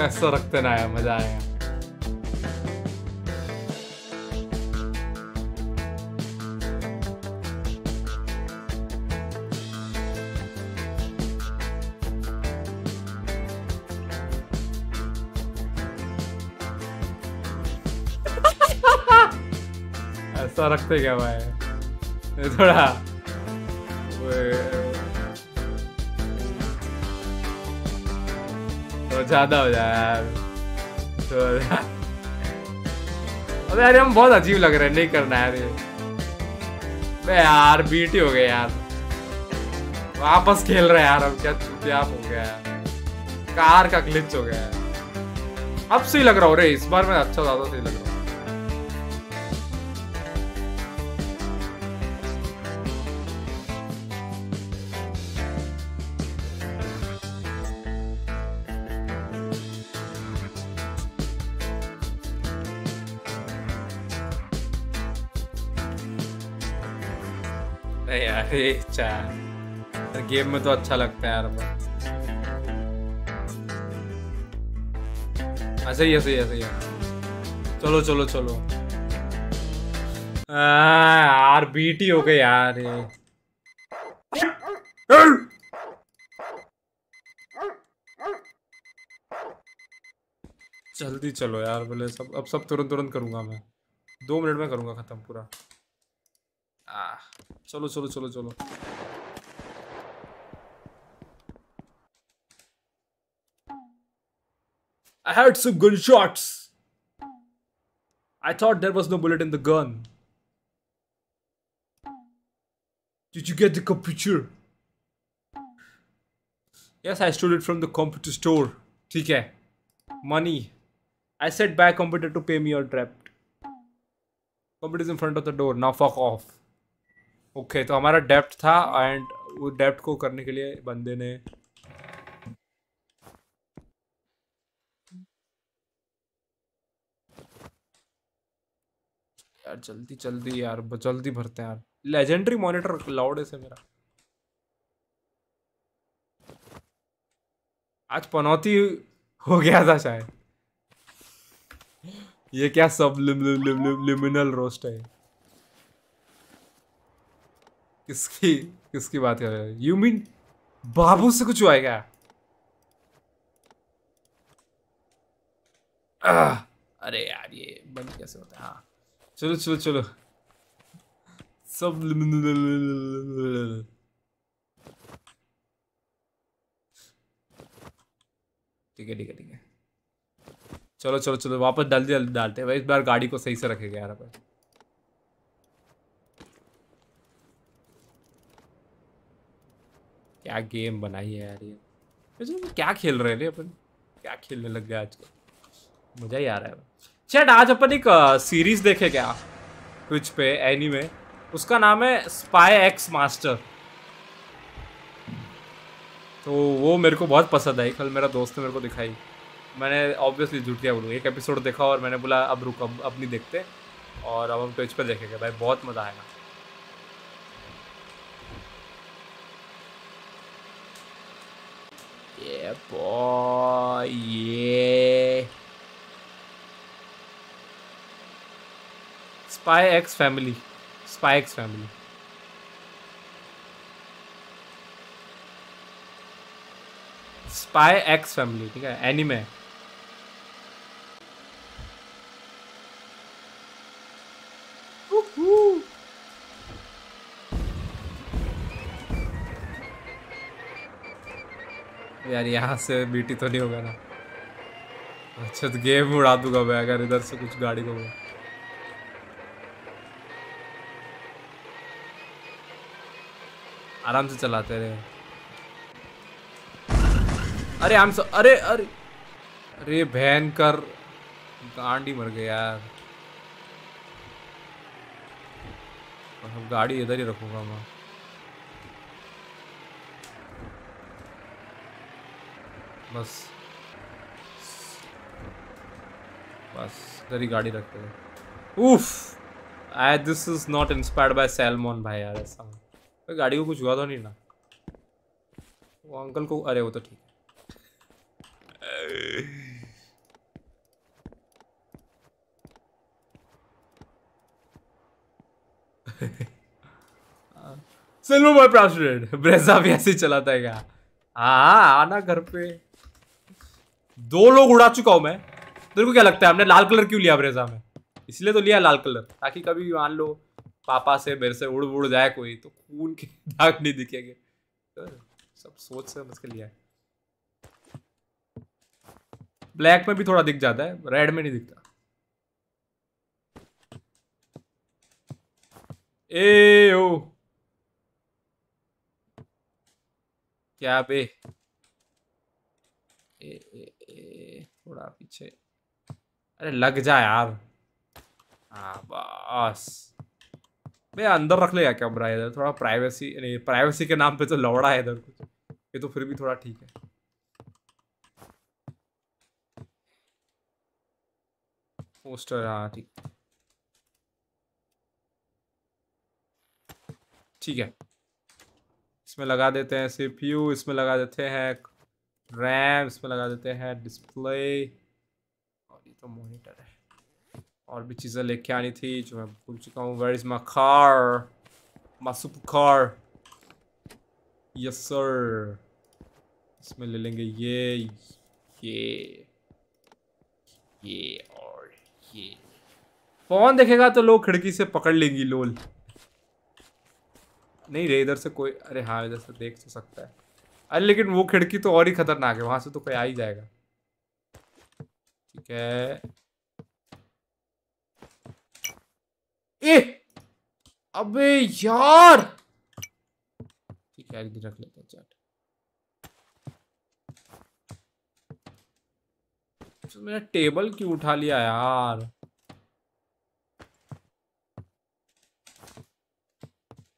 *laughs* ऐसा रखते ना आया मजा आएगा थोड़ा रखते क्या भाई थोड़ा तो ज़्यादा हो जाए यार तो अरे यार हम बहुत अजीब लग रहे हैं नहीं करना यार ये यार बीटी हो गए यार वापस खेल रहे यार अब क्या चुपचाप हो गया यार कार का ग्लिच हो गया अब सही लग रहा हो रे इस बार मैं अच्छा ज़्यादा सही लग रहा अच्छा गेम में तो अच्छा लगता है यार पर हाँ, सही है सही है सही है चलो चलो चलो आ, यार बीटी हो गए यार ये जल्दी चलो यार बोले सब अब सब तुरंत तुरंत करूंगा मैं दो मिनट में करूंगा खत्म पूरा Ah, চলো চলো চলো চলো I heard some gunshots. I thought there was no bullet in the gun. Did you get the computer? Yes, I stole it from the computer store. ठीक Money. I said buy computer to pay me your trapped. Computer is in front of the door. Now fuck off. Okay okay, तो हमारा डेप्ट था and वो डेप्ट को करने के लिए बंदे ने यार जल्दी जल्दी यार जल्दी भरते हैं यार लेजेंडरी मॉनिटर लाउड है मेरा आज पनौती हो गया था शायद ये क्या सब लिम, लिम, लिम, लिमिनल रोस्ट है किसकी किसकी बात कर रहे हो यू मीन बाबू से कुछ हुआ क्या अरे यार ये बंद कैसे होता है हाँ चलो चलो चलो सब ठीक है ठीक है ठीक है चलो चलो चलो वापस डाल डालते हैं भाई इस बार गाड़ी को सही से रखेगा यार अपन क्या गेम बनाई है यार ये वैसे तो क्या खेल रहे थे अपन क्या खेलने लग गया आजकल मज़ा ही आ रहा है चैट आज अपन एक सीरीज देखे क्या ट्विच पे एनी में उसका नाम है स्पाई एक्स मास्टर तो वो मेरे को बहुत पसंद आई कल मेरा दोस्त ने मेरे को दिखाई मैंने ऑब्वियसली झूठ गया बोलूँ एक एपिसोड देखा और मैंने बोला अब रुक अब अब नहीं देखते और अब हम ट्विच पर देखेंगे भाई बहुत मज़ा आएगा Yeah, boy. Yeah. Spy X family. Spy X family. Spy X family. ठीक है यार यहाँ से बीटी तो नहीं होगा ना अच्छा तो गेम उड़ा दूंगा मैं अगर इधर से कुछ गाड़ी को मैं आराम से चलाते रहे अरे आम सो अरे अरे अरे बहन कर गांडी मर गए यार गाड़ी इधर ही रखूंगा मैं बस बस इधर ही गाड़ी रखते हैं उफ I this is not inspired by salmon भाई यार ऐसा तो गाड़ी को कुछ हुआ तो नहीं ना वो अंकल को अरे वो तो ठीक है सिल्वर प्रेसिडेंट ब्रेजा भी ऐसे चलाता है क्या हाँ आना घर पे दो लोग उड़ा चुका हूं मैं तेरे को क्या लगता है हमने लाल कलर क्यों लिया ब्रेजा में इसलिए तो लिया लाल कलर ताकि कभी मान लो पापा से मेरे से उड़ उड़ जाए कोई तो खून के *laughs* दाग नहीं दिखेंगे तो सब सोच से के लिया ब्लैक में भी थोड़ा दिख जाता है रेड में नहीं दिखता ए ओ क्या बे ए, ए, थोड़ा पीछे अरे लग जा यार हाँ बस भैया अंदर रख लेगा कैमरा इधर थोड़ा प्राइवेसी नहीं प्राइवेसी के नाम पे तो लौड़ा है इधर कुछ ये तो फिर भी थोड़ा ठीक है पोस्टर हाँ ठीक ठीक है इसमें लगा देते हैं सीपीयू इसमें लगा देते हैं रैम इस पर लगा देते हैं डिस्प्ले और ये तो मोनीटर है और भी चीज़ें लेके आनी थी जो मैं भूल चुका हूँ where is my car my super car yes sir इसमें ले लेंगे ये ये ये और ये फोन देखेगा तो लोग खिड़की से पकड़ लेंगी लोल नहीं रे इधर से कोई अरे हाँ इधर से देख तो सकता है अरे लेकिन वो खिड़की तो और ही खतरनाक है वहां से तो कोई आ ही जाएगा ठीक है ए अबे यार ठीक है एक रख लेते हैं चैट तो मेरा टेबल क्यों उठा लिया यार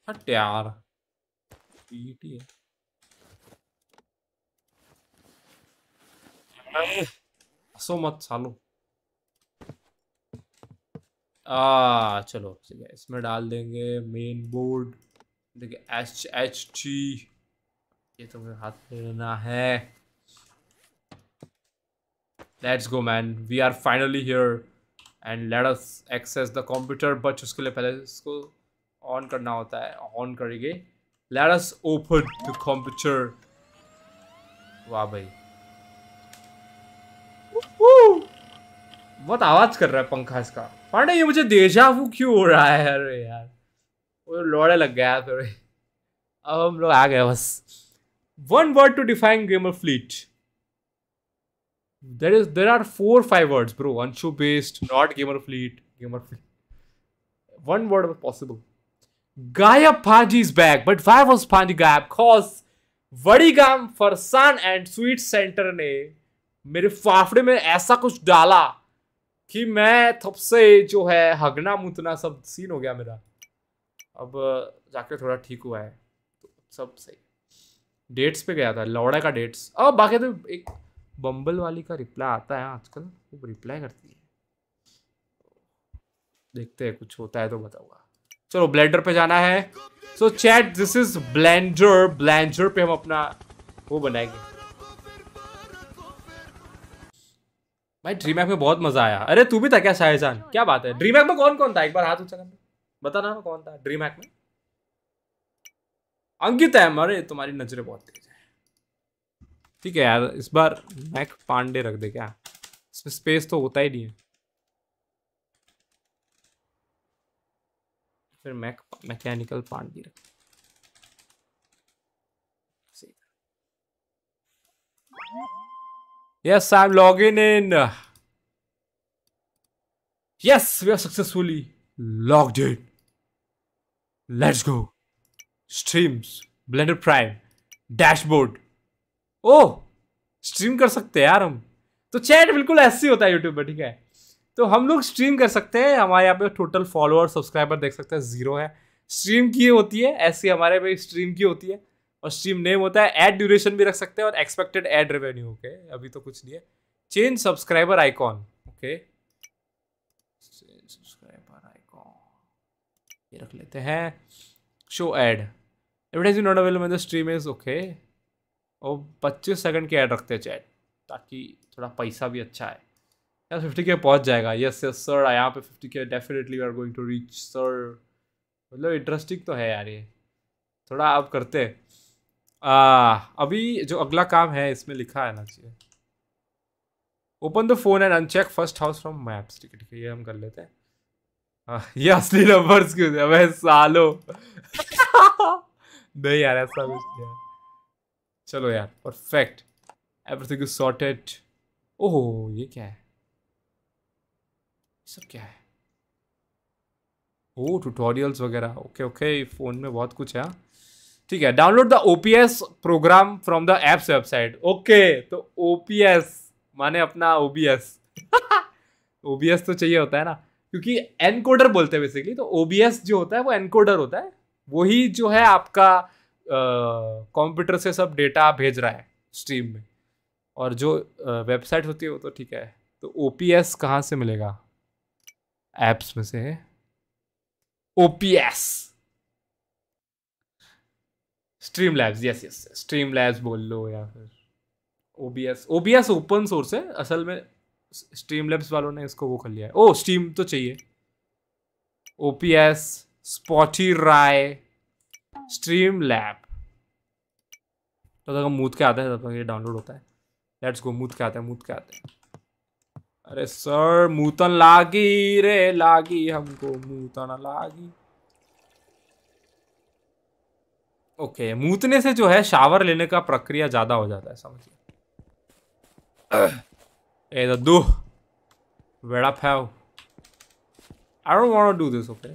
हट यार पीटी है सो मत सालो आ चलो ठीक है इसमें डाल देंगे मेन बोर्ड देखिए एच एच टी ये तो मेरे हाथ में लेना है let's go man we are finally here and let us access the computer but उसके लिए पहले इसको ऑन करना होता है ऑन करेंगे let us open the computer वाह भाई बहुत आवाज कर रहा है पंखा इसका पांडे ये मुझे देजा वो क्यों हो रहा है अरे यार वो लौड़े लग गया फिर अब हम लोग आ गए बस one word to define game of fleet there is there are four five words bro अंशो based not game of fleet game of fleet one word was possible गायब फांजी is back but why was फांजी गायब cause Vadigam Farsan and sweet centre ने मेरे फाफड़े में ऐसा कुछ डाला कि मैं थप से जो है हगना मुतना सब सीन हो गया मेरा अब जाकर थोड़ा ठीक हुआ है तो सब सही डेट्स पे गया था लौड़ा का डेट्स अब बाकी तो एक बम्बल वाली का रिप्लाई आता है आजकल वो रिप्लाई करती है देखते हैं कुछ होता है तो बताऊंगा चलो ब्लेंडर पे जाना है so chat this is blender blender पे हम अपना वो बनाएंगे भाई ड्रीम में बहुत मजा आया अरे तू भी था क्या शाहजान क्या बात है ड्रीम में कौन कौन था एक बार हाथ ऊंचा कर बता ना कौन था ड्रीम हैक में अंकित है अरे तुम्हारी नजरें बहुत तेज है ठीक है यार इस बार मैक पांडे रख दे क्या इसमें स्पेस तो होता ही नहीं है फिर मैक मैकेनिकल पांडे रख Thank Yes, I'm logging in. Yes, we are successfully logged in. Let's go. Streams, Blender Prime, Dashboard. Oh, stream कर सकते हैं यार हम तो चैट बिल्कुल ऐसे ही होता है YouTube पर ठीक है तो हम लोग स्ट्रीम कर सकते हैं हमारे यहाँ पे टोटल फॉलोअर सब्सक्राइबर देख सकते हैं ज़ीरो है स्ट्रीम की होती है ऐसी हमारे पे स्ट्रीम की होती है और स्ट्रीम नेम होता है एड ड्यूरेशन भी रख सकते हैं और एक्सपेक्टेड एड रेवेन्यू ओके अभी तो कुछ नहीं है change subscriber icon okay subscriber icon ये रख लेते हैं show ad advertising not available the stream is okay और पच्चीस सेकंड की एड रखते हैं चैट ताकि थोड़ा पैसा भी अच्छा है यार फिफ्टी के पहुँच जाएगा यस यस सर यहाँ पे fifty K definitely are going to reach sir मतलब इंटरेस्टिंग तो है यार ये थोड़ा आप करते हैं आ, अभी जो अगला काम है इसमें लिखा है ना चाहिए open the phone and uncheck first house from maps ठीक है ठीक है ये हम कर लेते हैं आ, ये असली नंबर क्यों थे अबे सालो *laughs* नहीं यार ऐसा कुछ नहीं चलो यार परफेक्ट एवरीथिंग इज सॉर्टेड ओहो ये क्या है सब क्या है ओ oh, ट्यूटोरियल्स वगैरह ओके ओके फ़ोन में बहुत कुछ है हाँ। ठीक है download the OPS program from the apps website okay तो ओपीएस माने अपना ओबीएस ओबीएस *laughs* तो चाहिए होता है ना क्योंकि एनकोडर बोलते हैं बेसिकली तो ओबीएस जो होता है वो एनकोडर होता है वही जो है आपका कंप्यूटर से सब डेटा भेज रहा है स्ट्रीम में और जो वेबसाइट होती है वो तो ठीक है तो ओ पी एस कहाँ से मिलेगा एप्स में से O P S stream labs yes yes stream labs बोल लो या फिर O B S O B S open source है असल में स्ट्रीम लैब्स वालों ने इसको वो कर लिया है ओ oh, स्ट्रीम तो चाहिए ओ पी एस स्पॉटी राय स्ट्रीम लैब तो तक मूद के आते हैं तब तक ये डाउनलोड होता है लेट्स गो मूत के आते हैं मूत के आते हैं अरे सर मूतन लागी रे लागी हमको मूतन लागी ओके okay, मूतने से जो है शावर लेने का प्रक्रिया ज़्यादा हो जाता है समझिए ए दद्दू वेड़ा फैव I don't want to do this okay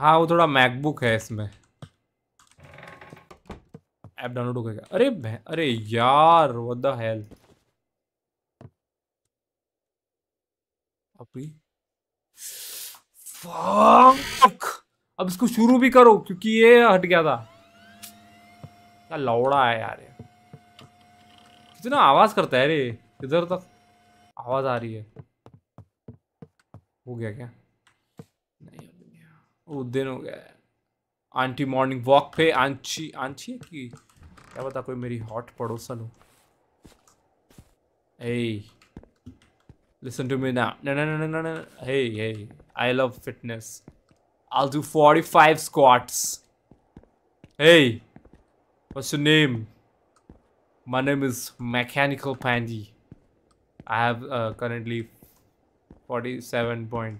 हाँ वो थोड़ा मैकबुक है इसमें ऐप डाउनलोड हो गया अरे अरे यार व्हाट द हेल अभी फक अब इसको शुरू भी करो क्योंकि ये हट गया था क्या लौड़ा है यार कितना आवाज करता है रे इधर तक आवाज आ रही है हो गया क्या नहीं हो गया वो दिन हो गया आंटी मॉर्निंग वॉक पे आंची आंची है कि क्या बता कोई मेरी हॉट पड़ोसन हो लिसन टू मी ना now. No, no, no, no, no, no. Hey, hey. I'll do 45 squats. Hey, what's your name? My name is Mechanical Pandy. I have uh, currently 47 point.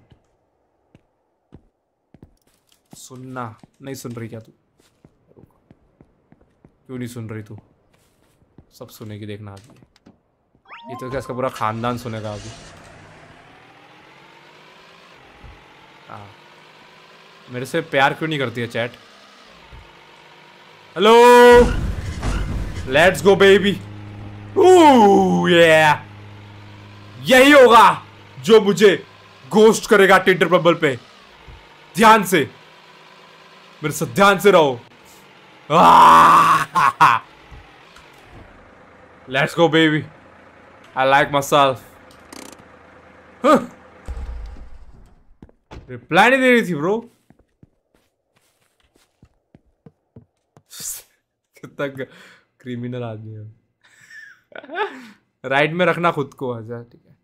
सुनना नहीं सुन रही क्या तू क्यों नहीं सुन रही तू सब सुनेगी देखना आगे ये तो क्या इसका पूरा खानदान सुनेगा अभी हाँ मेरे से प्यार क्यों नहीं करती है chat hello let's go baby यही होगा जो मुझे गोस्ट करेगा टिंडर बबल पे ध्यान से मेरे साथ ध्यान से रहो let's go baby I like myself reply नहीं दे रही थी ब्रो तक क्रिमिनल आदमी है राइट में रखना खुद को अच्छा ठीक है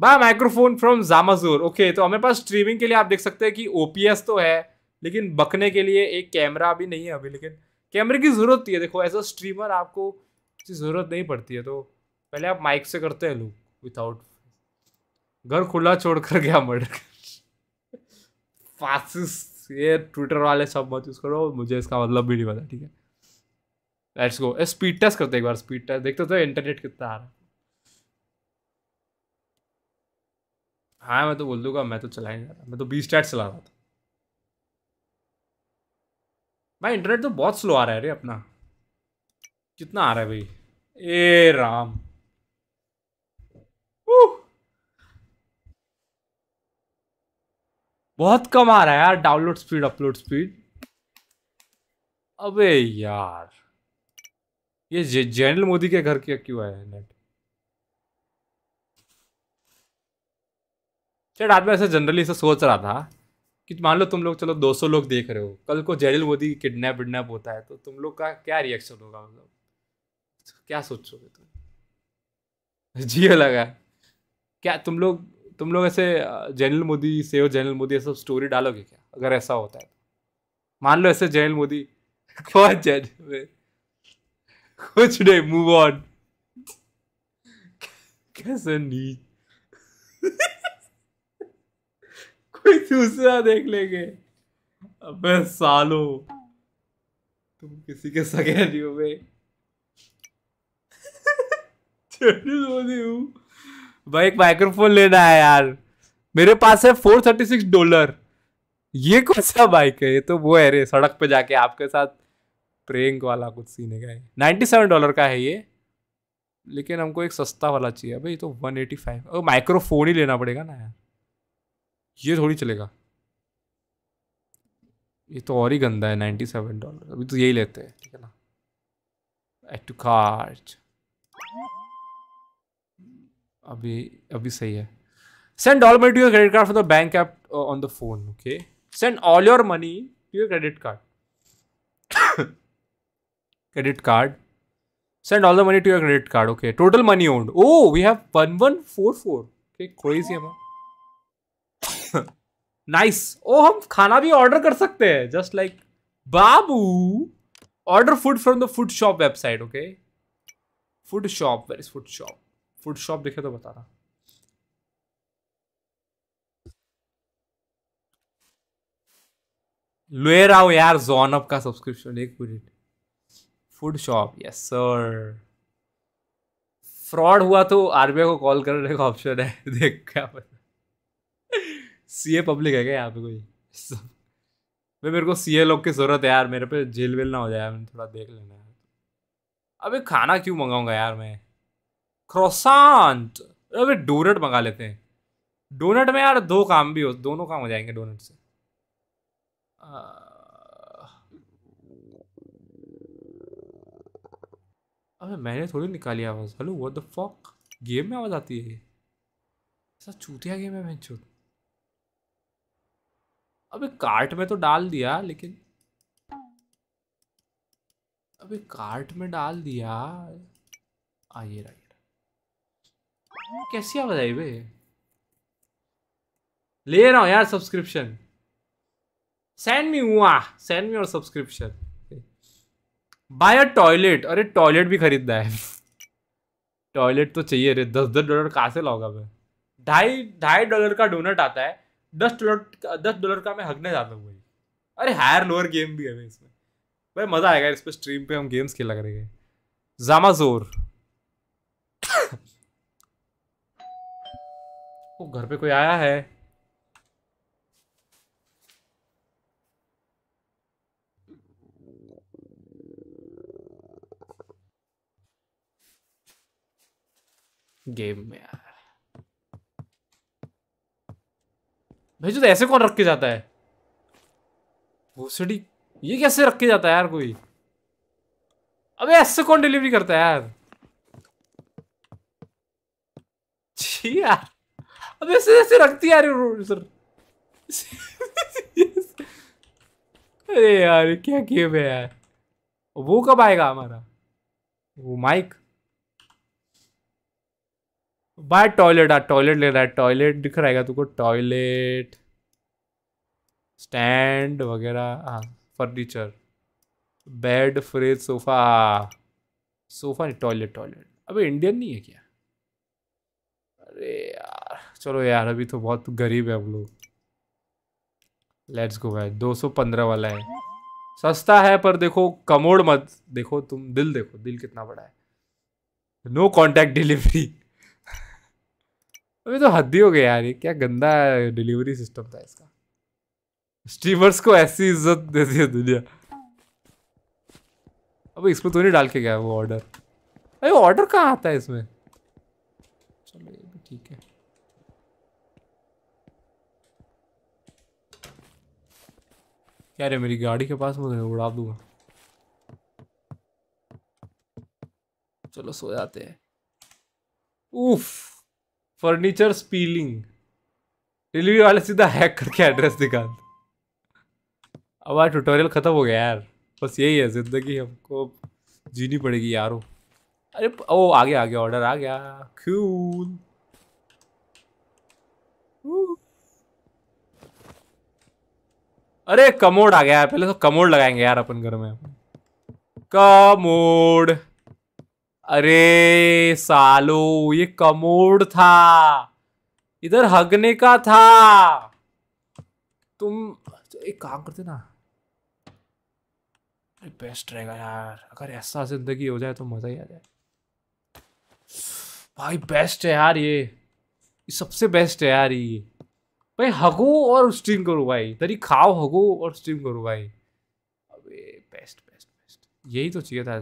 बाय माइक्रोफोन फ्रॉम जामाजोर ओके तो हमारे पास स्ट्रीमिंग के लिए आप देख सकते हैं कि ओपीएस तो है लेकिन बकने के लिए एक कैमरा भी नहीं है अभी लेकिन कैमरे की ज़रूरत है देखो एज अ स्ट्रीमर आपको ज़रूरत नहीं पड़ती है तो पहले आप माइक से करते हैं लोग विदाउट घर खुला छोड़ कर गया मर्डर फासिस ये ट्विटर वाले सब मत यूज़ करो मुझे इसका मतलब भी नहीं पता ठीक है लेट्स गो स्पीड टेस्ट करते एक बार स्पीड टेस्ट देखते तो इंटरनेट कितना आ रहा है हाँ मैं तो बोल दूंगा मैं तो चला ही नहीं रहा मैं तो बीस टैट चला रहा था भाई इंटरनेट तो बहुत स्लो आ रहा है अरे अपना कितना आ रहा है भाई ए राम बहुत कम आ रहा है यार डाउनलोड स्पीड अपलोड स्पीड अबे यार ये जनरल मोदी के घर के क्यों आया है नेट चल आदमी ऐसा जनरली ऐसा सोच रहा था कि मान लो तुम लोग चलो 200 लोग देख रहे हो कल को जनरल मोदी किडनैप विडनैप होता है तो तुम लोग का क्या रिएक्शन होगा मतलब क्या सोचोगे तुम *laughs* जियो लगा क्या तुम लोग तुम लोग ऐसे जनरल मोदी से हो जनरल मोदी ऐसा स्टोरी डालोगे क्या अगर ऐसा होता है तो मान लो ऐसे जनरल मोदी *laughs* कौन जज कुछ नहीं मूव ऑन कैसे नीच कोई दूसरा देख लेंगे अबे सालो तुम किसी के सगे नहीं हो गए भाई एक माइक्रोफोन लेना है यार मेरे पास है फोर थर्टी सिक्स डॉलर ये कौन सा बाइक है ये तो वो है रे सड़क पे जाके आपके साथ प्रेंग वाला कुछ सीन है नाइन्टी सेवन डॉलर का है ये लेकिन हमको एक सस्ता वाला चाहिए भाई तो वन एटी फाइव और माइक्रोफोन ही लेना पड़ेगा ना यार ये थोड़ी चलेगा ये तो और ही गंदा है नाइन्टी सेवन डॉलर अभी तो यही लेते हैं ठीक है ना एड टू कार्ड अभी अभी सही है send all money to your credit card for the bank app on the phone okay send all your money to your credit card credit card send all the money to your credit card okay total money owned oh we have one one four four कोई see nice ओ हम खाना भी order कर सकते हैं just like बाबू order food from the food shop website okay food shop where is food shop food shop देखे तो बता रहा ले आओ हूँ यार जोनअप का सब्सक्रिप्शन एक minute food shop yes sir fraud हुआ तो आरबीआई को कॉल करने का ऑप्शन है *laughs* देख क्या पता ए पब्लिक है क्या यहाँ पे कोई मैं मेरे को सी ए लोग की ज़रूरत है यार मेरे पे जेल वेल ना हो जाए मैं थोड़ा देख लेना यार अबे खाना क्यों मंगाऊंगा यार मैं क्रोसांत अबे डोनट मंगा लेते हैं डोनट में यार दो काम भी हो दोनों काम हो जाएंगे डोनट से आ... अबे मैंने थोड़ी निकाली आवाज़ hello what the fuck game में आवाज़ आती है ऐसा चूतिया गेम है मैं छोट अबे कार्ट में तो डाल दिया लेकिन अबे कार्ट में डाल दिया आइए राइट कैसी आवाज आई बे ले रहा हूँ यार सब्सक्रिप्शन सेंड मी हुआ सेंड मी और सब्सक्रिप्शन बाय अ टॉयलेट अरे टॉयलेट भी खरीदना है टॉयलेट तो चाहिए अरे दस दस डॉलर कहाँ से लाऊंगा मैं ढाई ढाई डॉलर का डोनट आता है दस डॉलर दस डॉलर का मैं हगने जाता हूँ भाई अरे हायर लोअर गेम भी है इसमें भाई मज़ा आएगा इस पर स्ट्रीम पे हम गेम्स खेला करेंगे जामा जोर *coughs* घर पे कोई आया है गेम में यार भाई जो तो ऐसे कौन रख के जाता है भूसड़ी ये कैसे रख के जाता है यार कोई अबे ऐसे कौन डिलीवरी करता है यार जी यार अबे ऐसे ऐसे रखती यार सर अरे यार क्या गेम है यार वो कब आएगा हमारा वो माइक बाय टॉयलेट आ टॉयलेट ले रहा है टॉयलेट दिख रहा है तुमको टॉयलेट स्टैंड वगैरह हाँ furniture bed fridge sofa sofa नहीं टॉयलेट टॉयलेट अबे इंडियन नहीं है क्या अरे यार चलो यार अभी तो बहुत गरीब है हम लोग लेट्स गो भाई 215 वाला है सस्ता है पर देखो कमोड़ मत देखो तुम दिल देखो दिल कितना बड़ा है नो कॉन्टैक्ट डिलीवरी अभी तो हद ही हो गया यार ये क्या गंदा डिलीवरी सिस्टम था इसका स्ट्रीमर्स को ऐसी इज्जत देती है दुनिया अब इसमें तो नहीं डाल के गया वो ऑर्डर अरे ऑर्डर कहाँ आता है इसमें चलो ये भी ठीक है क्या रे मेरी गाड़ी के पास मुझे उड़ा दूंगा चलो सो जाते हैं उफ़ फर्नीचर स्पीलिंग डिलीवरी वाले सीधा हैक करके एड्रेस दिखा अब आज ट्यूटोरियल ख़त्म हो गया यार बस यही है ज़िंदगी हमको जीनी पड़ेगी यारो अरे ओ आ गया आ गया ऑर्डर आ गया क्यूल अरे कमोड आ गया यार पहले तो कमोड लगाएंगे यार अपन घर में कमोड अरे सालो ये कमोड था इधर हगने का था तुम एक काम करते ना बेस्ट रहेगा यार अगर ऐसा जिंदगी हो जाए तो मजा ही आ जाए भाई बेस्ट है यार ये सबसे बेस्ट है यार ये भाई हगो और स्ट्रीम करो भाई तरी खाओ हगो और स्ट्रीम करो भाई अबे बेस्ट बेस्ट बेस्ट यही तो चाहिए था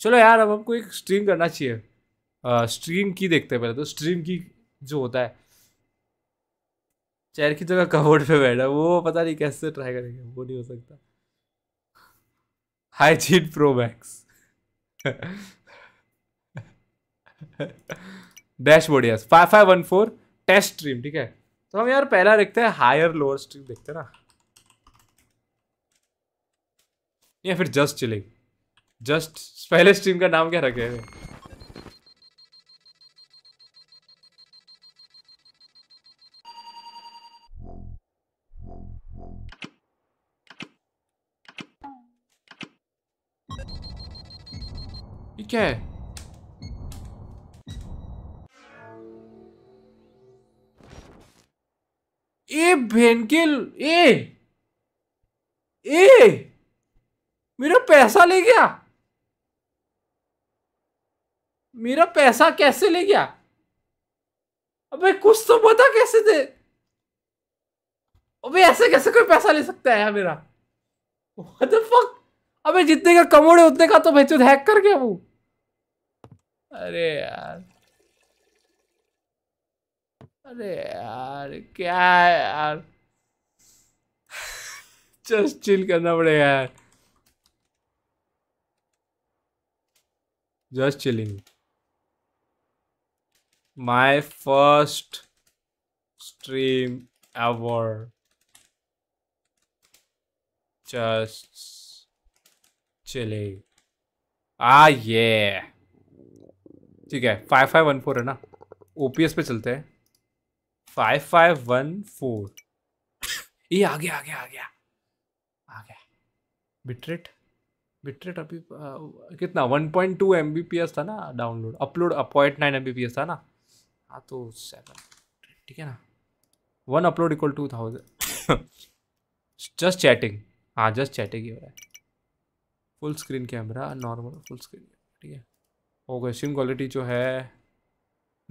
चलो यार अब हमको एक स्ट्रीम करना चाहिए स्ट्रीम की देखते हैं पहले तो स्ट्रीम की जो होता है चेयर की जगह कबोर्ड पे बैठा वो पता नहीं कैसे ट्राई करेंगे वो नहीं हो सकता hygiene pro max dashboard yes five five one four test stream ठीक है तो हम यार पहला देखते हैं हायर लोअर स्ट्रीम देखते हैं ना या फिर जस्ट चिलिंग जस्ट पहले स्ट्रीम का नाम क्या रखे है क्या है ए भेनकिल ए ए मेरा पैसा ले गया मेरा पैसा कैसे ले गया अबे कुछ तो बता कैसे दे अबे ऐसे कैसे कोई पैसा ले सकता है यार मेरा What the fuck? अबे जितने का कमोड़े उतने का तो भाई हैक कर गया वो अरे यार अरे यार क्या है यार जस्ट चिल करना पड़ेगा यार just chilling my first stream ever just chilling ah yeah ठीक है फाइव फाइव वन फोर है ना ओपीएस पे चलते हैं फाइव फाइव वन फोर ये आ गया आ गया आ गया आ गया बिटरेट बिटरेट अभी आ, कितना one point two M B P S था ना download upload point nine M था ना हाँ तो सेवन ठीक है ना one upload equal to thousand just chatting हाँ जस्ट चैटिंग ही हो रहा है full screen camera normal full screen ठीक है ओके सिम क्वालिटी जो है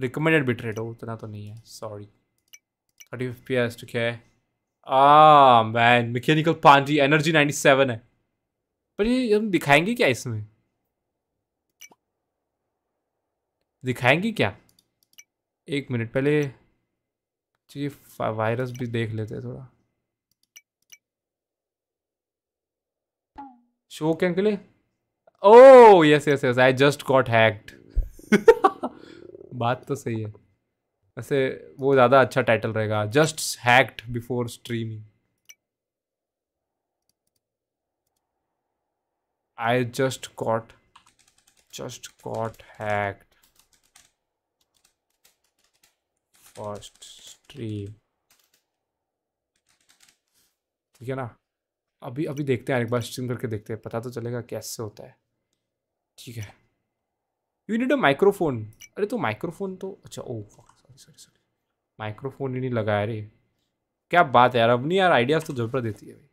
रिकमेंडेड बिट रेट हो उतना तो नहीं है sorry thirty F P S ठीक है ah man mechanical G energy ninety seven है पर ये हम दिखाएंगे क्या इसमें दिखाएंगे क्या एक मिनट पहले चाहिए तो वायरस भी देख लेते हैं थोड़ा शो के uncle oh yes yes yes I just got hacked बात तो सही है वैसे वो ज़्यादा अच्छा टाइटल रहेगा just hacked before streaming I just got just got hacked first stream ठीक है ना अभी अभी देखते हैं एक बार स्ट्रीम करके देखते हैं पता तो चलेगा कैसे होता है ठीक है यू नीड अ माइक्रोफोन अरे तो माइक्रोफोन तो अच्छा oh sorry sorry sorry microphone ही नहीं लगाया रे क्या बात है यार अब नहीं यार आइडियाज़ तो जरूर देती है भाई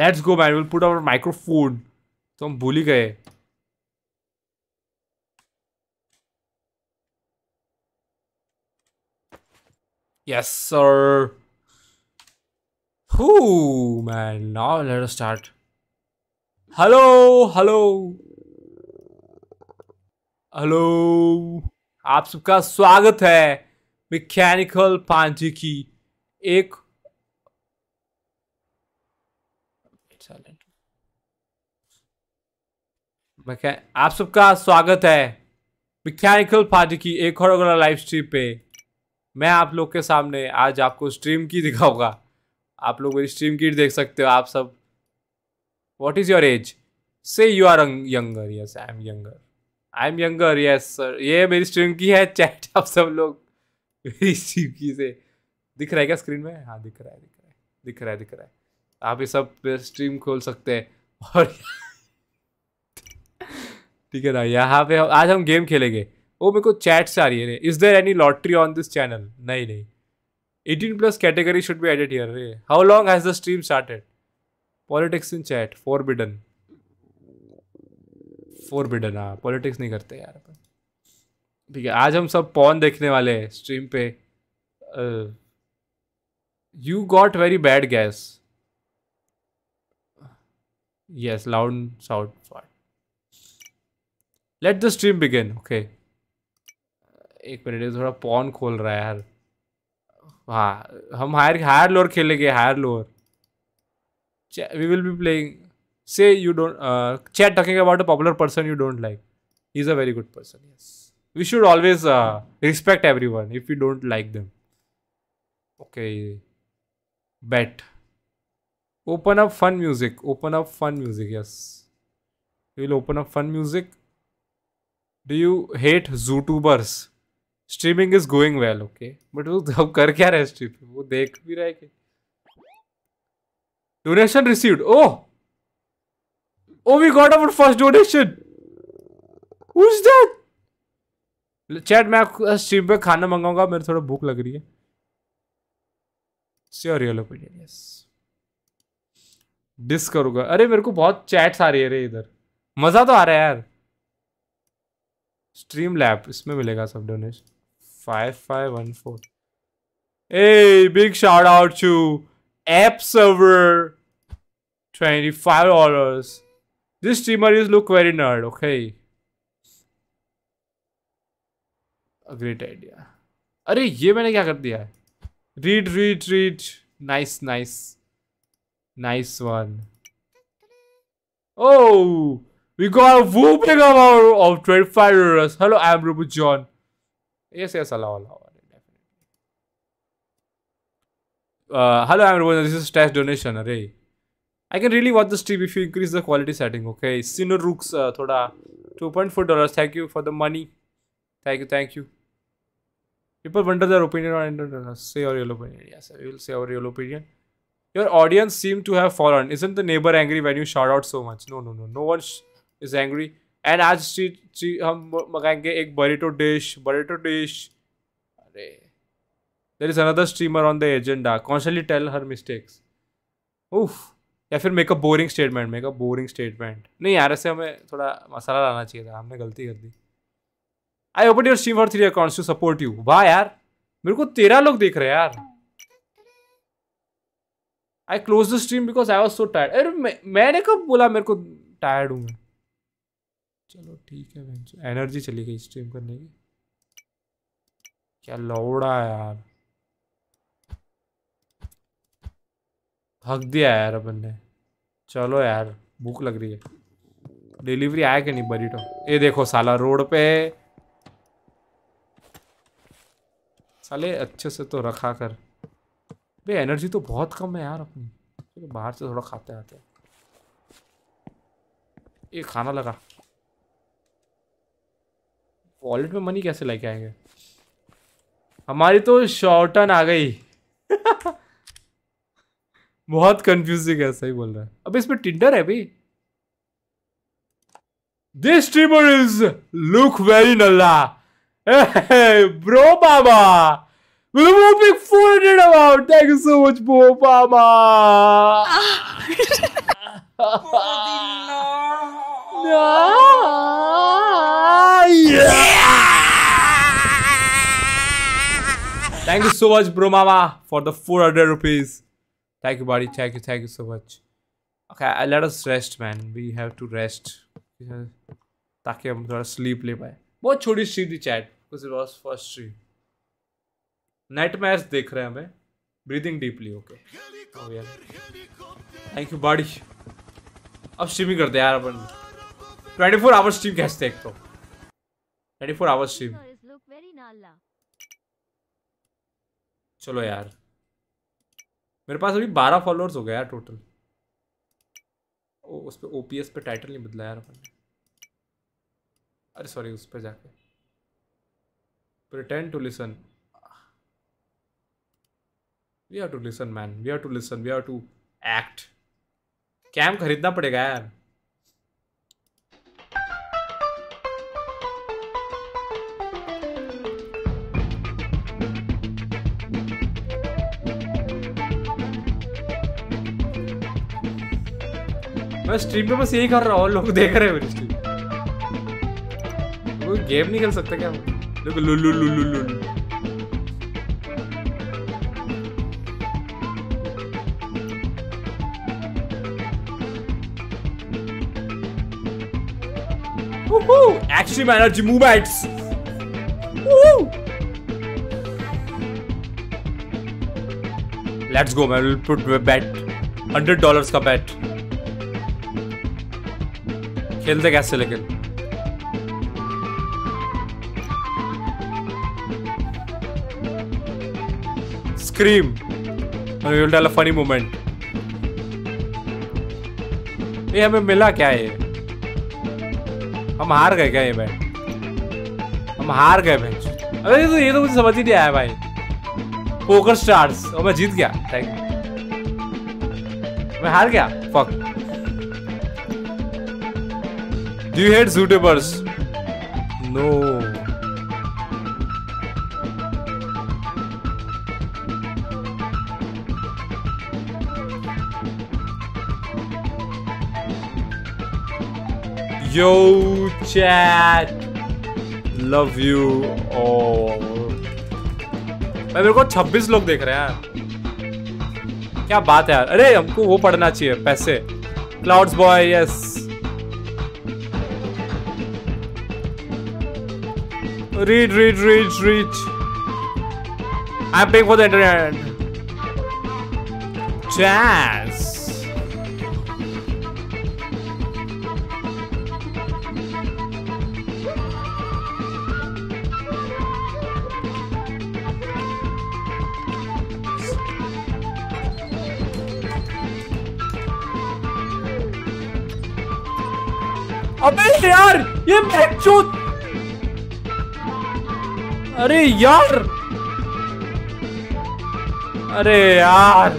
let's go man will put our microphone तो हम भूल ही गए Yes, sir. Whoo, man. Now let us start. Hello, hello. Hello आप सबका स्वागत है मैकेनिकल पांची की एक आप सबका स्वागत है मैकेनिकल पांची की एक और अगला लाइव स्ट्रीम पे मैं आप लोग के सामने आज आपको स्ट्रीम की दिखाऊंगा आप लोग मेरी स्ट्रीम की देख सकते हो आप सब what is your age so you are younger yes I am younger I am younger yes sir ये मेरी स्ट्रीम की है चैट *laughs* आप सब लोग मेरी स्ट्रीम की से दिख रहा है क्या स्क्रीन में हाँ दिख रहा है दिख रहा है दिख रहा है दिख रहा है आप ये सब स्ट्रीम खोल सकते हैं और *laughs* ठीक है ना यहाँ पे आज हम गेम खेलेंगे वो मेरे को चैट से आ रही है is there any lottery on this channel नहीं नहीं eighteen plus category should be edit here रे how long has the stream started politics in chat Biden for Biden हाँ पॉलिटिक्स नहीं करते यार अपन ठीक है आज हम सब पॉन देखने वाले हैं स्ट्रीम पे you got very bad gas yes loud sound let the stream begin okay एक मिनट थोड़ा पॉन खोल रहा है यार हाँ हम हायर हायर लोअर खेलेंगे higher lower we will be playing so you don't chat talking about a popular person you don't like he is a very good person yes we should always respect everyone if you don't like them okay but open up fun music open up fun music yes will open up fun music do you hate hate streaming is going well okay but वो अब कर क्या रहा है stream वो देख भी रहा है कि donation received oh Oh, we got our first donation. Who's that? Chat मैं आपको स्ट्रीम पे खाना मंगाऊंगा मेरे थोड़ा भूख लग रही है sure real opinion yes diss करूंगा अरे मेरे को बहुत चैट्स आ रही है रे इधर मज़ा तो आ रहा है यार स्ट्रीम लैब इसमें मिलेगा सब donation 5514. Hey, big shout out to App Server. $25. This streamer is look very nerd, okay? A great idea. अरे ये मैंने क्या कर दिया Read read read. Nice nice nice one. Oh, we got a whooping amount of 25 euros. Hello, I'm Robo John. Yes, yes, allow, allow. Uh, hello everyone, this is stash donation, array. I can really watch the stream if you increase the quality setting, okay? Sinner Rooks, uh, thoda 2.4 dollars. Thank you for the money. Thank you, thank you. People wonder their opinion on say your real opinion. Yes, we will say our yellow opinion. Your audience seem to have fallen. Isn't the neighbor angry when you shout out so much? No, no, no. No one is angry. And आज चीज चीज हम मंगाएंगे एक Barreto dish burrito dish अरे there is another streamer on the agenda constantly tell her mistakes उफ या फिर makeup boring statement makeup boring statement नहीं यार ऐसे हमें थोड़ा मसाला लाना चाहिए था हमने गलती कर दी I open your stream for three account to support you वाह यार मेरे को तेरह लोग देख रहे हैं यार I close the stream because I was so tired अरे मैंने कब बोला मेरे को टायर्ड हूँ मैं चलो ठीक है भैंसो एनर्जी चली गई स्ट्रीम करने की क्या लौड़ा यार थक दिया यार अपन ने चलो यार भूख लग रही है डिलीवरी आया कि नहीं बरीटो ये देखो साला रोड पे साले अच्छे से तो रखा कर बे एनर्जी तो बहुत कम है यार अपनी चलो तो बाहर से थोड़ा खाते आते ये खाना लगा वॉलेट में मनी कैसे लेके आएंगे हमारी तो शॉर्टन आ गई *laughs* बहुत कंफ्यूजिंग है सही बोल रहा है अब इसमें टिंडर है भाई this tripper is look very नल्ला ब्रो बाबा With a whopping 400 amount! Thank you so much, Bo Obama! oh, No! Yeah! Thank you so much, bro mama, for the 400 rupees. Thank you, buddy. Thank you. Thank you so much. Okay, let us rest, man. We have to rest. ताकि हम थोड़ा sleep ले पाए बहुत छोटी stream थी chat because it was first stream net match देख रहे हैं हमें breathing deeply okay thank you बाड़ी अब स्ट्रीमिंग करते हैं यार अपन ट्वेंटी फोर आवर्स स्ट्रीम कैसे एक तो ट्वेंटी फोर आवर्स स्ट्रीम चलो यार मेरे पास अभी बारह फॉलोअर्स हो गया यार टोटल ओ उस पर ओ पी एस पर टाइटल नहीं बदला यार अपन अरे सॉरी उस पर जाके pretend to listen we have to listen man we have to listen we have to act cam खरीदना पड़ेगा यार मैं स्ट्रीम पे बस यही कर रहा हूँ लोग देख रहे हैं मेरी स्ट्रीम कोई गेम नहीं खेल सकता क्या देखो लुलु लुलु लुलु Extreme energy movements. Woo! Let's go, man. We'll put a bet. $100 का bet. खेलते कैसे लेकिन स्क्रीम डाला फनी मोमेंट ये हमें मिला क्या ये हम हार गए क्या ये भाई हम हार गए भाई अरे ये तो ये तो मुझे समझ ही नहीं आया भाई पोकर स्टार्स और मैं जीत गया मैं हार गया fuck Do you hate zootubers? No. Yo, chat. Love you all. मैं मेरे को 26 लोग देख रहे हैं यार क्या बात है यार अरे हमको वो पढ़ना चाहिए पैसे clouds boy yes Reach, reach, reach, reach. I'm paying for the internet. Chat. अरे यार अरे यार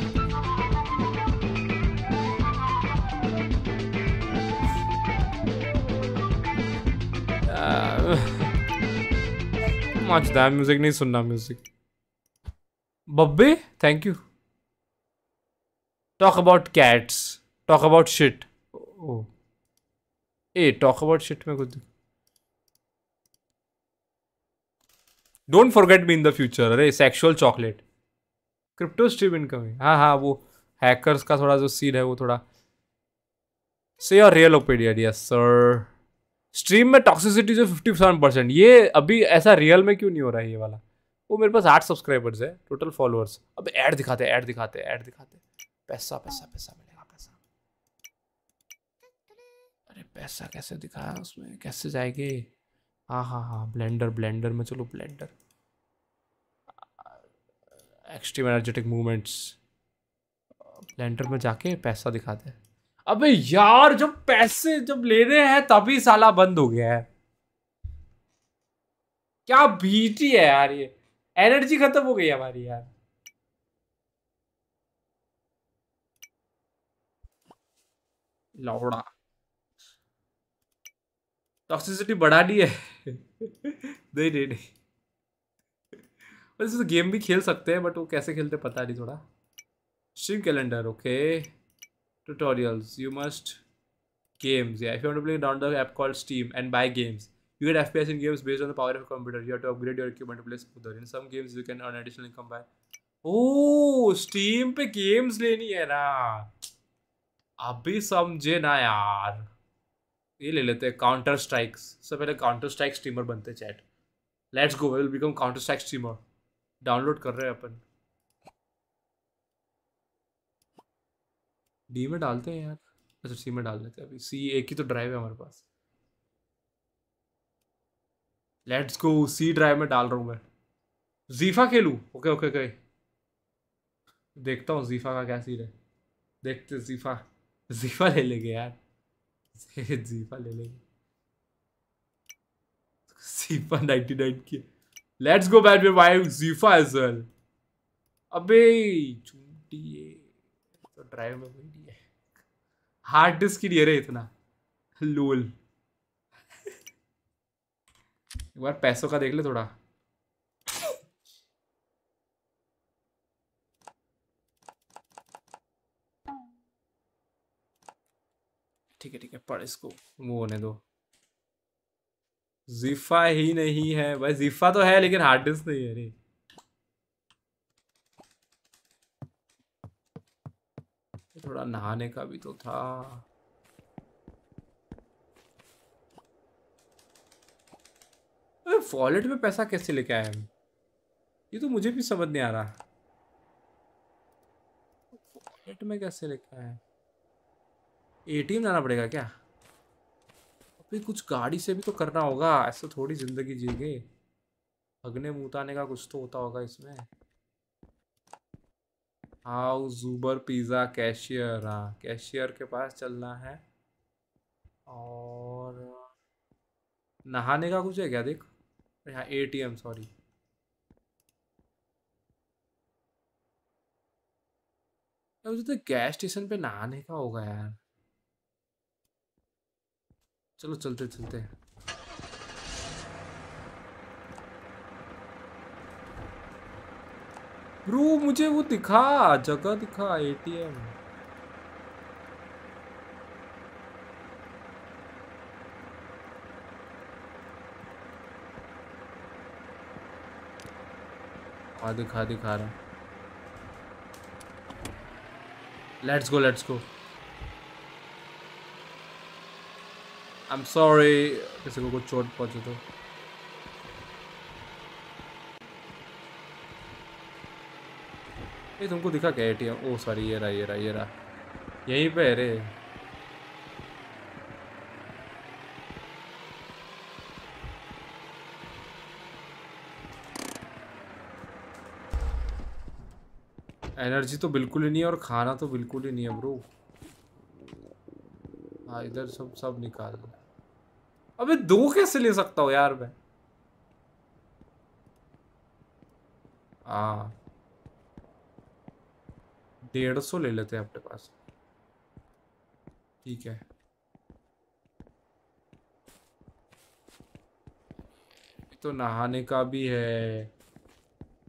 मच दैम म्यूजिक नहीं सुनना म्यूजिक बब्बे thank you talk about cats talk about shit oh ए टॉक अबाउट शिट में कुछ don't forget me in the future अरे sexual chocolate crypto stream incoming हाँ हाँ वो हैकर्स का थोड़ा जो सीन है वो थोड़ा so your real opinion yes sir stream में टॉक्सिसिटी जो फिफ्टी सेवन परसेंट ये अभी ऐसा रियल में क्यों नहीं हो रहा है ये वाला वो मेरे पास आठ सब्सक्राइबर्स है टोटल फॉलोअर्स अब ऐड दिखाते ऐड दिखाते ऐड दिखाते पैसा पैसा पैसा मिलेगा पैसा अरे पैसा कैसे दिखाया उसमें कैसे जाएगी हाँ हाँ हाँ ब्लेंडर ब्लेंडर में चलो blender extreme energetic movements blender में जाके पैसा दिखाते हैं अबे यार जब पैसे जब ले रहे हैं तभी साला बंद हो गया है क्या बीटी है यार ये एनर्जी खत्म हो गई हमारी यार लौड़ा टॉक्सिसिटी बढ़ा दी है नहीं नहीं नहीं तो गेम भी खेल सकते हैं बट वो कैसे खेलते पता नहीं थोड़ा stream calendar okay tutorials you must games या if you to play down the app call steam and buy games you can F in games based on the power of computer you have to upgrade your equipment play smoother in some games you can earn additional income by oh steam पे games लेनी है ना अभी समझे ना यार ये ले लेते हैं काउंटर स्ट्राइक्स सबसे पहले काउंटर स्ट्राइक स्ट्रीमर बनते हैं chat let's go will become counter strike streamer download कर रहे हैं अपन डी में डालते हैं यार अच्छा सी में डाल लेते हैं अभी सी एक ही तो ड्राइव है हमारे पास लेट्स गो सी ड्राइव में डाल रहा हूँ मैं जीफा खेलूँ ओके ओके ओके देखता हूँ जीफा का क्या सीन है देखते जीफा जीफा ले लेंगे यार जीफा *laughs* ले लेंगे जीफा की लेट्स गो बैट वाई जीफा एज वेल अबे चूंटी ये तो ड्राइव में नहीं है हार्ड डिस्क है इतना लोल *laughs* एक बार पैसों का देख ले थोड़ा ठीक है ठीक है पढ़ इसको वो होने दो जीफा ही नहीं है भाई जीफा तो है लेकिन हार्ड डिस्क नहीं है अरे थोड़ा नहाने का भी तो था वॉलेट में पैसा कैसे लेके आए हम ये तो मुझे भी समझ नहीं आ रहा वॉलेट में कैसे लेके आए एटीएम जाना पड़ेगा क्या अभी कुछ गाड़ी से भी तो करना होगा ऐसा तो थोड़ी ज़िंदगी जी गई अग्नि मुताने का कुछ तो होता होगा इसमें हाउ जूबर पिज़्ज़ा कैशियर हाँ कैशियर के पास चलना है और नहाने का कुछ है क्या देख यहाँ ए टी एम सॉरी मुझे तो गैस स्टेशन पे नहाने का होगा यार चलो चलते चलते हैं ब्रो मुझे वो दिखा जगह दिखा एटीएम दिखा दिखा रहा let's go let's go I'm sorry, किसी को कुछ चोट पहुंचे तो ये तुमको दिखा क्या एटीएम ओ सॉरी ये रहा ये रहा ये रहा यहीं पे है रे एनर्जी तो बिल्कुल ही नहीं है और खाना तो बिल्कुल ही नहीं है ब्रो हाँ इधर सब सब निकाल अबे दो कैसे ले सकता हूँ यार मैं आ हाँ। डेढ़ सौ ले लेते हैं अपने पास ठीक है तो नहाने का भी है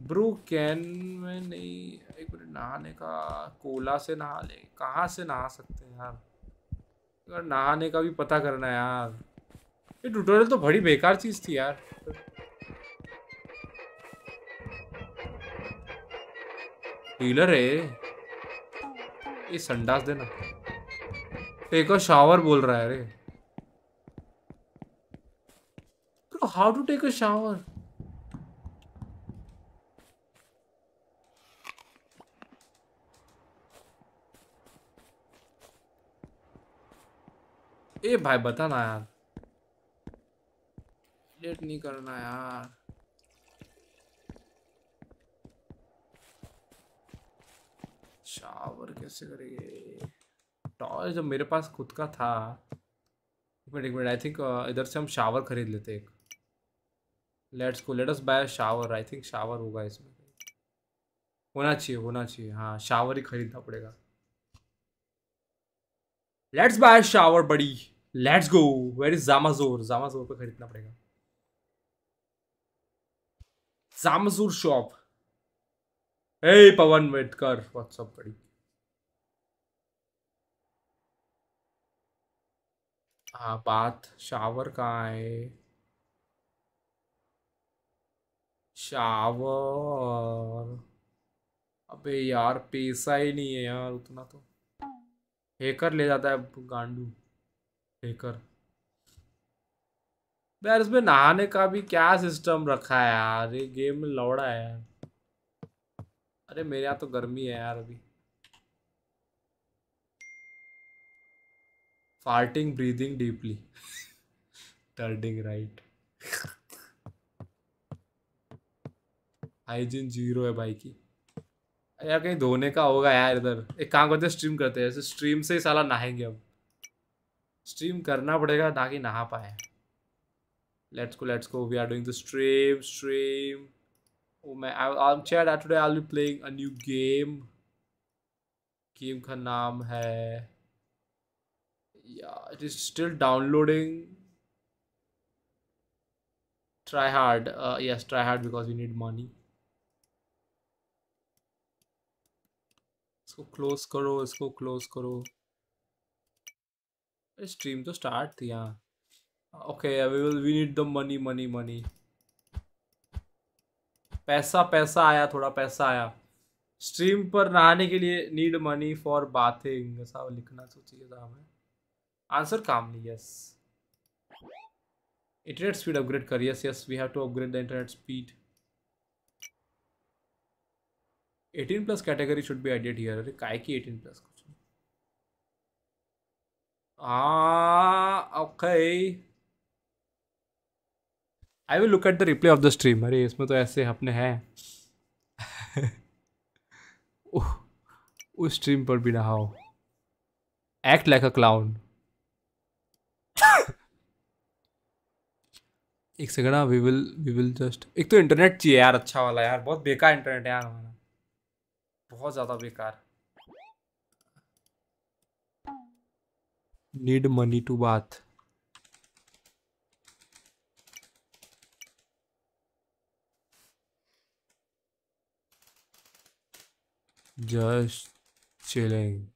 ब्रू कैन में नहीं एक मिनट नहाने का कोला से नहा ले कहाँ से नहा सकते हैं यार यार नहाने का भी पता करना यार ये ट्यूटोरियल तो बड़ी बेकार चीज़ थी यार हीलर है ये संडास देना टेक अ शावर बोल रहा है अरे how to take a shower ए भाई बता ना यार लेट नहीं करना यार शावर कैसे करेंगे टॉय जब मेरे पास खुद का था एक मिनट एक मिनट आई थिंक uh, इधर से हम शावर खरीद लेते एक लेट्स को let us buy shower I think shower होगा इसमें होना चाहिए होना चाहिए हाँ शावर ही खरीदना पड़ेगा लेट्स बाय शावर बड़ी लेट्स गो वेर इज जामाजोर जामाजोर पे खरीदना पड़ेगा जामाजोर शॉप ए पवन वेटकर व्हाट्सअप बड़ी हाँ बात शावर कहाँ है शावर अबे यार पैसा ही नहीं है यार उतना तो हेकर ले जाता है गांडू ठेकर यार इसमें नहाने का भी क्या सिस्टम रखा है यार ये गेम में लौड़ा है यार अरे मेरे यहाँ तो गर्मी है यार अभी फार्टिंग ब्रीदिंग डीपली टर्डिंग राइट हाइजीन जीरो है भाई की यार कहीं धोने का होगा यार इधर एक काम करते स्ट्रीम करते हैं स्ट्रीम से ही साला नहाएंगे अब स्ट्रीम करना पड़ेगा ताकि नहा पाए let's go let's go we are doing the stream stream ओ मैं I am chat today I will be playing a new game game का नाम है या it is still downloading try hard yes try hard because because need money इसको close करो इसको close करो स्ट्रीम तो स्टार्ट थी यहाँ okay we will we need the money money money पैसा पैसा आया थोड़ा पैसा आया स्ट्रीम पर नहाने के लिए नीड मनी फॉर बाथिंग ऐसा लिखना तो चाहिए था हमें आंसर काम नहीं यस इंटरनेट स्पीड अपग्रेड कर yes yes we have to upgrade the internet speed 18 plus category should be added here अरे काय की 18 plus Ah, okay. I will look at the replay of the stream अरे इसमें तो ऐसे अपने हैं *laughs* उस स्ट्रीम पर भी रहा हो एक्ट लाइक अ क्लाउन एक सेकंड ना we will we will just एक तो इंटरनेट चाहिए यार अच्छा वाला यार बहुत बेकार इंटरनेट है यार हमारा बहुत ज़्यादा बेकार Need money to bath. Just chilling.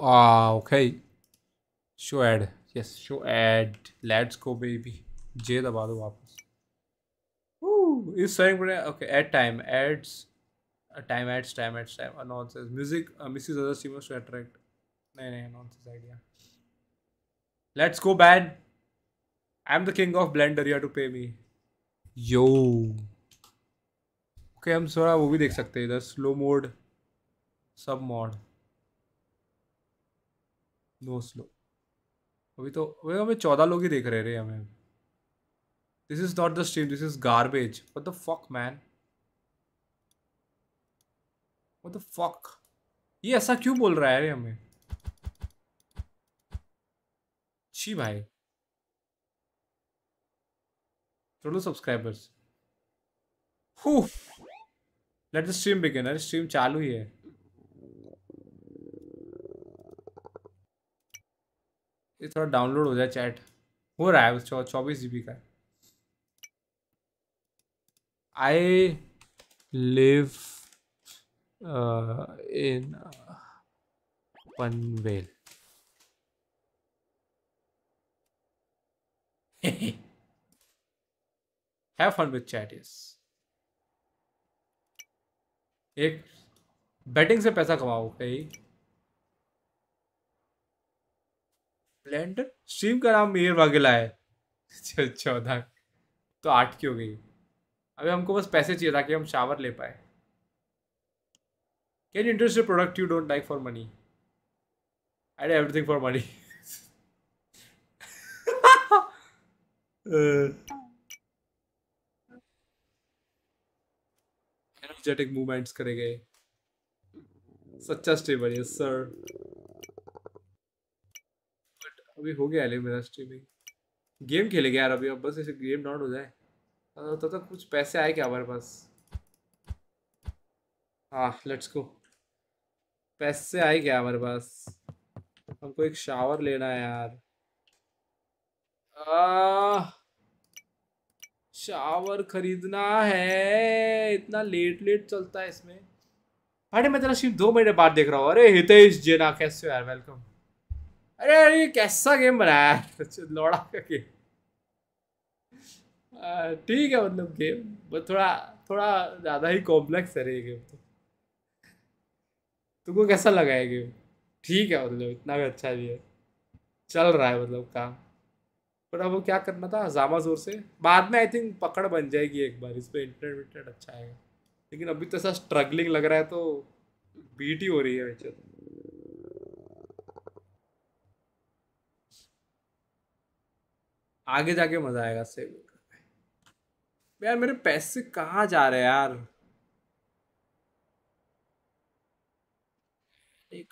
Ah, okay. Show ad. Yes, show ad. Let's go, baby. J the badu, आप is starting okay ad time ads uh, time ads time ads time uh, nonsense music uh, misses other streamers to attract no no nonsense idea let's go ban i'm the king of blender you have to pay me yo okay okay, हम थोड़ा वो भी देख सकते हैं इधर slow mode सब mode no slow अभी तो अभी हमें चौदह लोग ही देख रहे रहे हमें This is not the stream. This is garbage. What the fuck, man? What the fuck? ये ऐसा क्यों बोल रहा है अरे हमें छी भाई total subscribers let the stream begin अरे स्ट्रीम चालू ही है ये थोड़ा डाउनलोड हो जाए चैट हो रहा है चौबीस जीबी का I live uh, in uh, Panvel. *laughs* Have fun with chat, yes. एक बैटिंग से पैसा कमाओ कई ब्लेंडर स्ट्रीम का नाम मेयर वाघेला है चौदह तो आठ की हो गई अभी हमको बस पैसे चाहिए ताकि हम शावर ले पाए can interest product you don't like for money I day everything for money energetic movements करे गए सच्चा स्ट्रीमर यस सर बट अभी हो गया मेरा स्ट्रीमिंग गेम खेलेगा यार अभी अब बस इसे गेम डाउन हो जाए तो तो कुछ पैसे आए क्या हमारे पास हाँ लेट्स गो पैसे आए क्या हमारे पास हमको एक शावर लेना है यार आ, शावर खरीदना है इतना लेट लेट चलता है इसमें अरे मैं तेरा सिर्फ दो महीने बाद देख रहा हूँ अरे हितेश जेना कैसे यार वेलकम अरे अरे कैसा गेम बनाया *laughs* लौड़ा का गेम ठीक है मतलब गेम बस थोड़ा थोड़ा ज़्यादा ही कॉम्प्लेक्स है रही गेम तो तुमको कैसा लगा है गेम ठीक है मतलब इतना भी अच्छा भी है चल रहा है मतलब काम पर अब क्या करना था हजामा जोर से बाद में आई थिंक पकड़ बन जाएगी एक बार इस पर इंटरनेट विंटरनेट अच्छा आएगा लेकिन अभी तो ऐसा स्ट्रगलिंग लग रहा है तो बीट ही हो रही है वैसे तो आगे जाके मज़ा आएगा सेव यार मेरे पैसे कहाँ जा रहे यार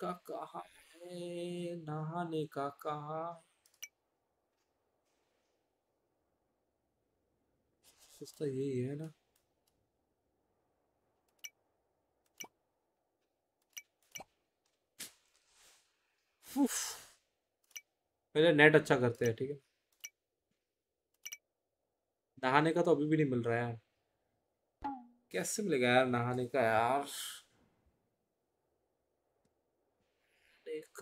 का कहा है नहाने का कहा सस्ता यही है ना पहले नेट अच्छा करते हैं ठीक है नहाने का तो अभी भी नहीं मिल रहा है यार कैसे मिलेगा यार नहाने का यार नेट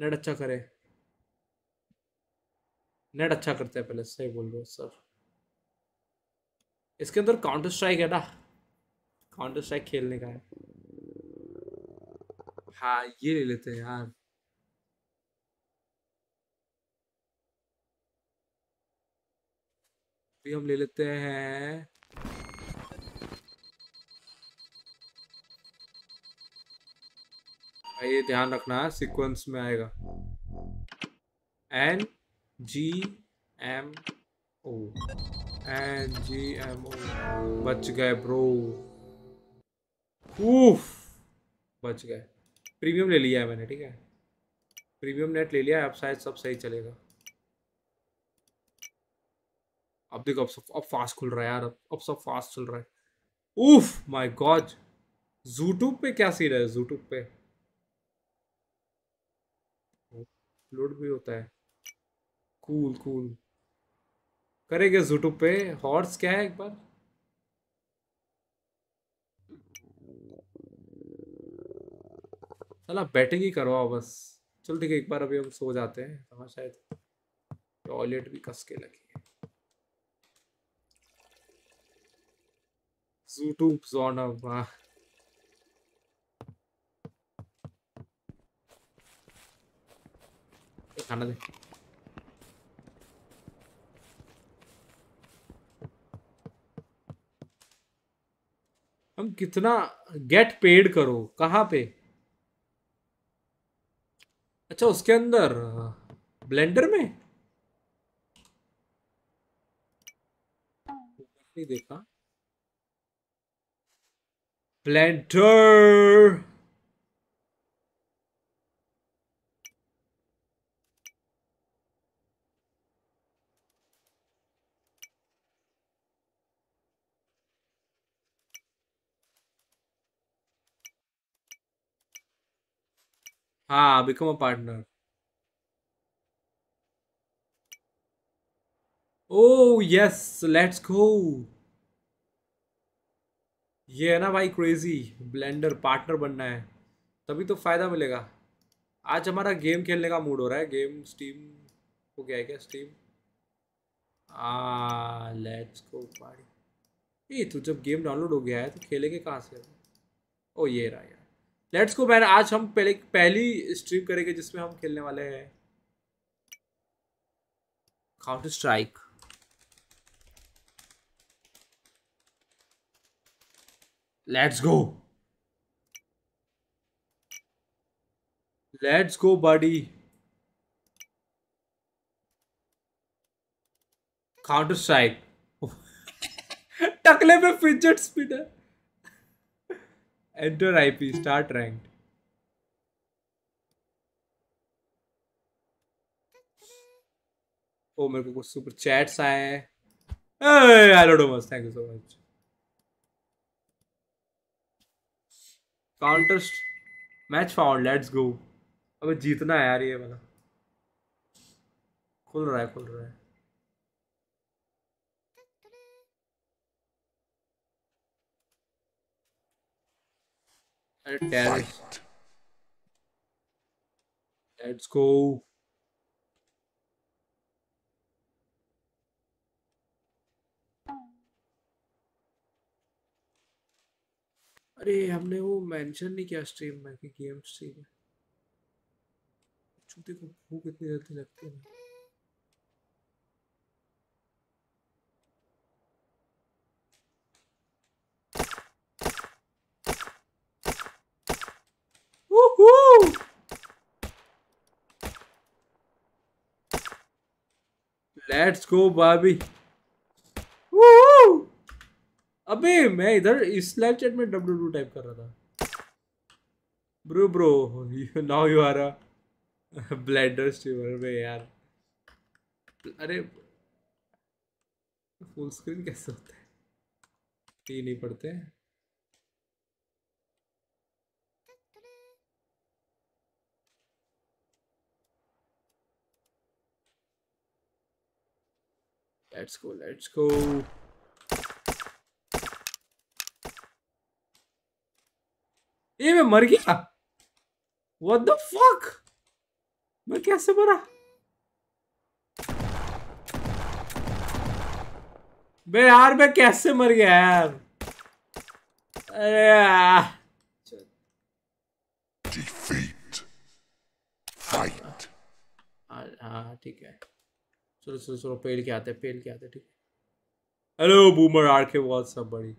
नेट अच्छा करे नेट अच्छा करते हैं पहले सही बोल रहे हो सर इसके अंदर काउंटर स्ट्राइक है ना काउंटर स्ट्राइक खेलने का है हाँ ये ले लेते हैं यार अभी हम ले लेते हैं ये ध्यान रखना है सीक्वेंस में आएगा N G M O N G M O बच गए ब्रो उफ बच गए प्रीमियम ले लिया है मैंने ठीक है प्रीमियम नेट ले लिया है अब शायद सब सही चलेगा अब देखो अब सब अब फास्ट खुल रहा है यार अब अब सब फास्ट चल रहा है उफ माय गॉड जूटूब पे क्या सीन है जूटूब पे लोड भी होता है कूल कूल करेंगे जूटूब पे हॉर्स क्या है एक बार चला बैटिंग ही करवाओ बस चल ठीक है एक बार अभी हम सो जाते हैं हाँ, शायद टॉयलेट भी कस के लगे YouTube-Sonne war. Kann हम कितना गेट पेड करो कहाँ पे अच्छा उसके अंदर ब्लेंडर में नहीं देखा Planter. Ah, become a partner. Oh, yes, let's go. ये है ना भाई क्रेजी ब्लेंडर पार्टनर बनना है तभी तो फ़ायदा मिलेगा आज हमारा गेम खेलने का मूड हो रहा है गेम स्टीम वो क्या है क्या स्टीम लेट्स गो पार्टी ये तो जब गेम डाउनलोड हो गया है तो खेलेंगे कहाँ से ओ ये रहा यार लेट्स गो मैन आज हम पहले पहली स्ट्रीम करेंगे जिसमें हम खेलने वाले हैं counter strike Let's go. Let's go, buddy. Counter strike. Takle *laughs* mein fidget spinner. Enter IP. Start ranked. Oh, my God! super chats आए हैं. Hey, I don't know much. Thank you so much. Counter match found let's go अबे जीतना है यार ये वाला खुल रहा है खुल रहा है अरे टेरिस लेट्स गो अरे हमने वो मेंशन नहीं किया स्ट्रीम में कि गेम स्ट्रीम है चूते को भूख इतनी जल्दी लगती है Let's go, Bobby. Woo! -hoo! अबे मैं इधर इस लाइव चैट में डब्ल्यू डू टाइप कर रहा था bro bro now you are a blender streamer में यार अरे फुल स्क्रीन कैसे होता है टी नहीं पढ़ते Let's go, let's go. ये मैं मर गया What the fuck? मैं कैसे मरा बे यार मैं कैसे मर गया यार अरे यार। हाँ ठीक है चलो चलो चलो पेल के आते पेल के आते ठीक हेलो बूमर आर के वॉट सब बड़ी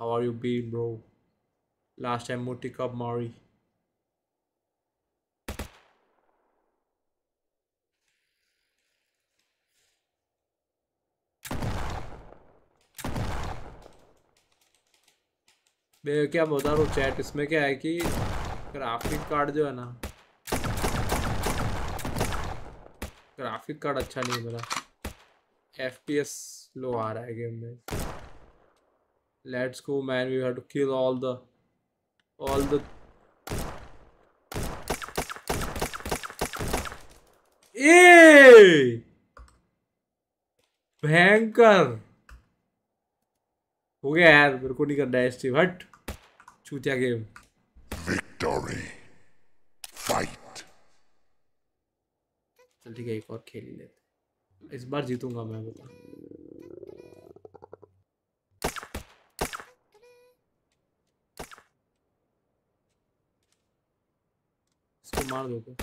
हाउ आर यू बी bro last time Mutikov Mori. मैं क्या बता रहा चैट इसमें क्या है कि ग्राफिक कार्ड जो है ना ग्राफिक कार्ड अच्छा नहीं मेरा एफ पी एस लो आ रहा है गेम में let's go man we have to kill all the all the ए भयंकर हो गया यार मेरे को नहीं करना है हट चूतिया गेम विक्टोरी फाइट चल ठीक है एक और खेल लेते इस बार जीतूंगा मैं बता मार दो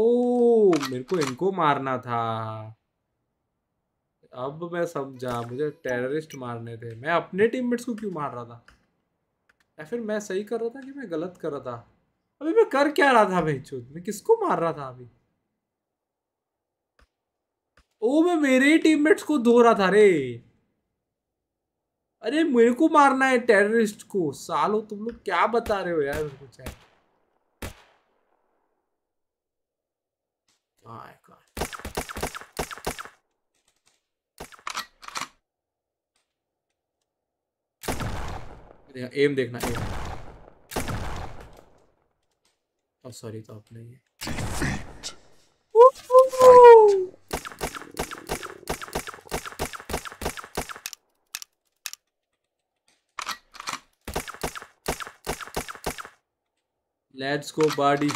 ओ मेरे को इनको मारना था अब मैं समझा मुझे टेररिस्ट मारने थे मैं अपने टीममेट्स को क्यों मार रहा था या फिर मैं सही कर रहा था कि मैं गलत कर रहा था अभी मैं कर क्या रहा था भाई चूत मैं किसको मार रहा था अभी ओ मैं मेरे ही टीममेट्स को धो रहा था रे अरे मेरे को मारना है टेररिस्ट को सालो तुम लोग क्या बता रहे हो यार मेरे को चाहे एम देखना एम सॉरी oh, तो आपने ये लेट्स गो बॉडी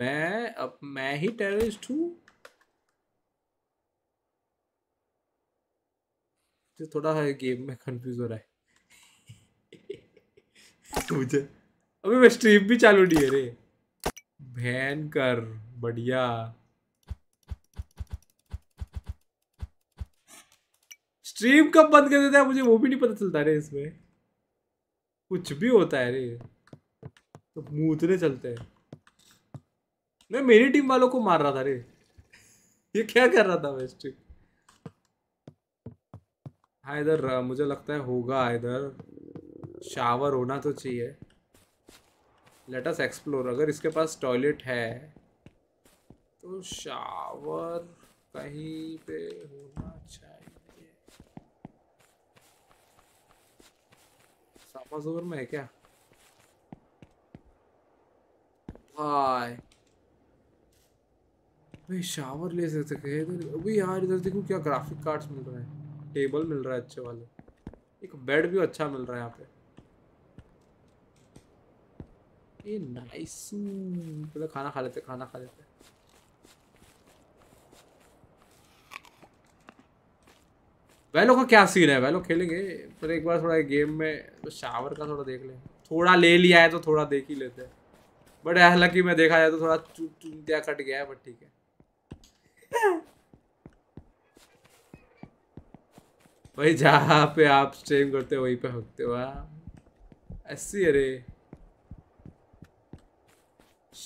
मैं अब मैं ही टेररिस्ट हूं तो थोड़ा सा गेम में कंफ्यूज हो रहा है *laughs* मुझे अभी मैं स्ट्रीम भी चालू नहीं है रे भैन कर बढ़िया स्ट्रीम कब बंद कर देता है मुझे वो भी नहीं पता चलता रे इसमें कुछ भी होता है रे तो मुंह चलते हैं मैं मेरी टीम वालों को मार रहा था रे ये क्या कर रहा था मैं स्ट्रीम हाँ इधर मुझे लगता है होगा इधर शावर होना तो चाहिए लेट अस एक्सप्लोर अगर इसके पास टॉयलेट है तो शावर कहीं पे होना चाहिए सामा जोर में है क्या भाई भाई शावर ले सकते इधर अभी यार इधर देखो क्या ग्राफिक कार्ड्स मिल रहे हैं टेबल मिल रहा है अच्छे वाले एक बेड भी अच्छा मिल रहा है यहाँ पे ये नाइस खाना खा लेते खाना खा लेते वैलो का क्या सीन है वैलो खेलेंगे पर एक बार थोड़ा गेम में तो शावर का थोड़ा देख लें थोड़ा ले लिया है तो थोड़ा देख ही लेते हैं बट हालांकि मैं देखा जाए तो थोड़ा चुन चुनतिया कट गया है बट ठीक है भाई जहाँ पे आप स्ट्रीम करते हो वहीं पे हकते हो हाँ। ऐसी अरे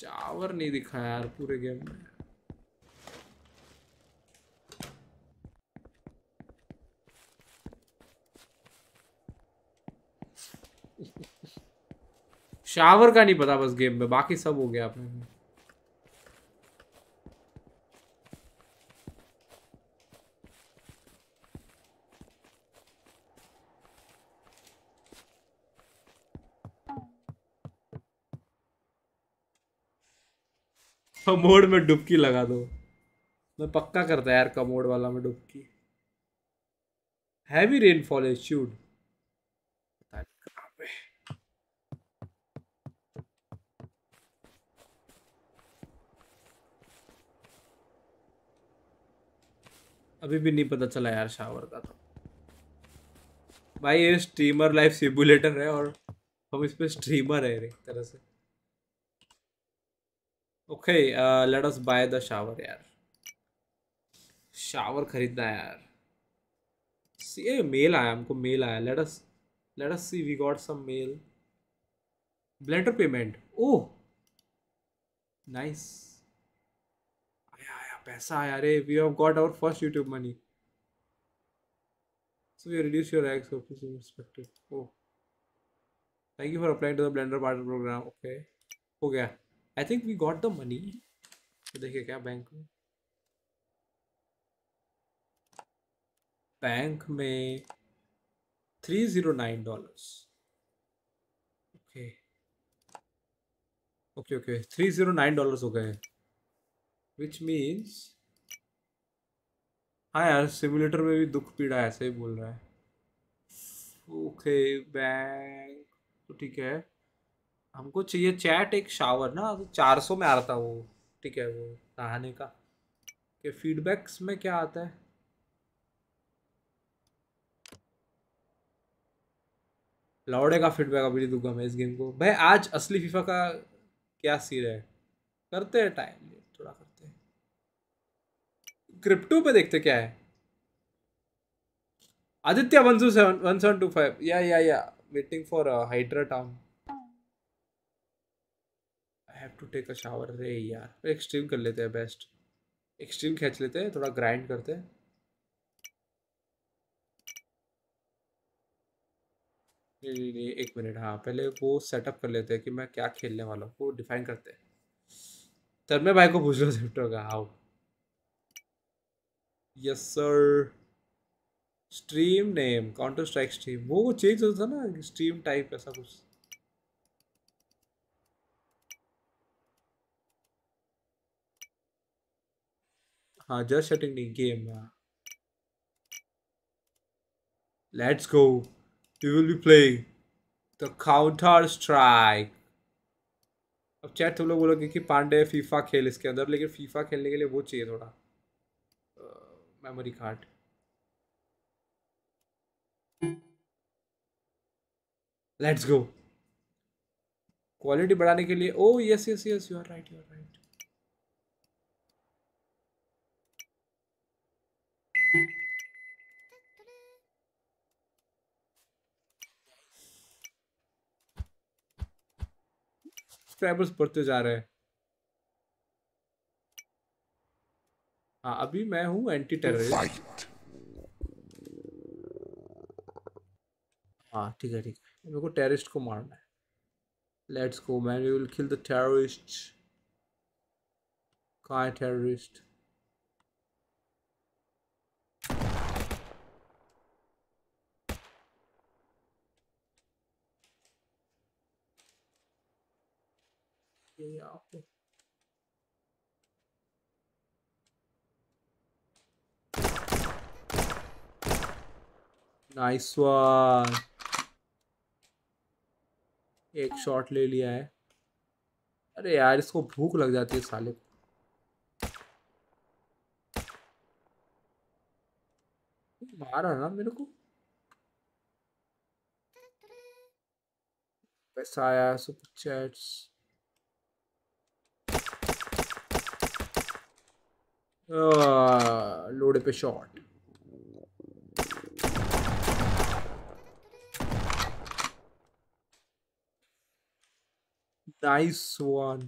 शावर नहीं दिखा यार पूरे गेम में शावर का नहीं पता बस गेम में बाकी सब हो गया अपने हम्म, हम्म। कमोड में डुबकी लगा दो मैं पक्का करता यार कमोड वाला में डुबकी हैवी रेनफॉल इज अभी भी नहीं पता चला यार शावर का तो भाई ये स्ट्रीमर लाइफ सिमुलेटर है और हम इस पर स्ट्रीमर है एक तरह से okay let us buy the shower यार शावर खरीदना यार सी ए मेल आया हमको मेल आया let us let us see we got some mail blender payment oh nice nice. पैसा आया रे we have got our first YouTube money so we reduce your X ऑफिसक्टेड oh thank you for applying to the blender partner program okay हो गया I think we got the money देखिए क्या bank में bank में three zero nine dollars okay okay okay three zero nine dollar हो गए which means हाँ यार सिमुलेटर में भी दुख पीड़ा ऐसे ही बोल रहा है ओके बैंक तो ठीक है हमको चाहिए चैट एक शावर ना तो चार सौ में आ रहा था वो ठीक है वो नहाने का के फीडबैक्स में क्या आता है लौड़े का फीडबैक अभी दूंगा मैं इस गेम को भाई आज असली फीफा का क्या सीर है करते हैं टाइम क्रिप्टो पे देखते क्या है Aditya one two seven one seven two five yeah yeah yeah waiting for hydra town I have to take a shower रे यार एक्सट्रीम कर लेते हैं बेस्ट एक्सट्रीम खींच लेते हैं थोड़ा ग्राइंड करते हैं नहीं नहीं नहीं एक मिनट हाँ पहले वो सेटअप कर लेते हैं कि मैं क्या खेलने वाला हूँ वो डिफाइन करते हैं तब मैं भाई को पूछ लो सेप्टर का how yes sir stream name counter strike stream वो चेंज होता था ना स्ट्रीम टाइप ऐसा कुछ हाँ जस्ट सेटिंग नहीं game let's go you will be playing the counter strike अब चैट तुम लोग बोलोगे कि पांडे फीफा खेल इसके अंदर लेकिन फीफा खेलने के लिए वो चाहिए थोड़ा memory card let's go quality बढ़ाने के लिए ओ yes yes yes you are right you are right subscribers बढ़ते जा रहे हैं हाँ अभी मैं हूँ एंटी टेररिस्ट हाँ ठीक है ठीक है मेरे को टेररिस्ट को मारना है let's go man you will kill the terrorist कहाँ है टेररिस्ट नाइस वन एक शॉट ले लिया है अरे यार इसको भूख लग जाती है साले मार मारा ना मेरे को पैसा आया सुपर चैट्स लोड़े पे शॉट नाइस वन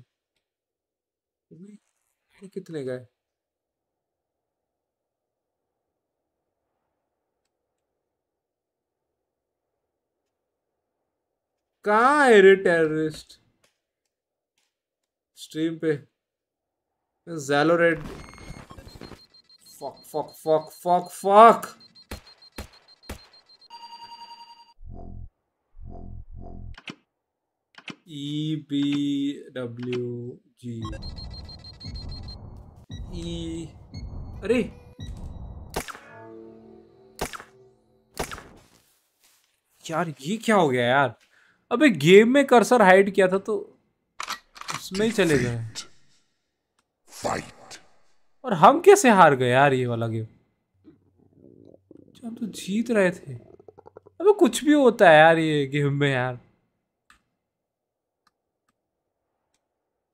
कितने गए कहा है रे टेररिस्ट स्ट्रीम पे जैलो red fuck fuck fuck fuck fuck E B W G E अरे यार ये क्या हो गया यार अबे गेम में कर्सर हाइड किया था तो उसमें ही चले गए और हम कैसे हार गए यार ये वाला गेम हम तो जीत रहे थे अबे कुछ भी होता है यार ये गेम में यार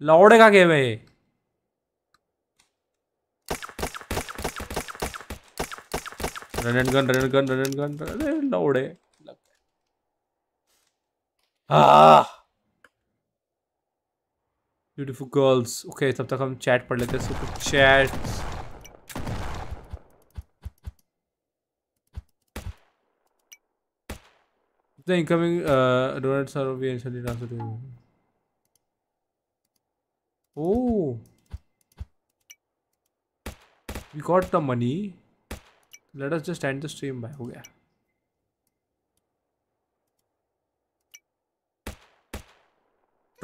लौड़े का गेम है ये run and gun run and gun run and gun अरे लौड़े ब्यूटीफुल गर्ल्स ओके तब तक हम चैट पढ़ लेते हैं super chats The incoming uh, donuts are initially transferred Oh. We got the money. Let us just end the stream by हो गया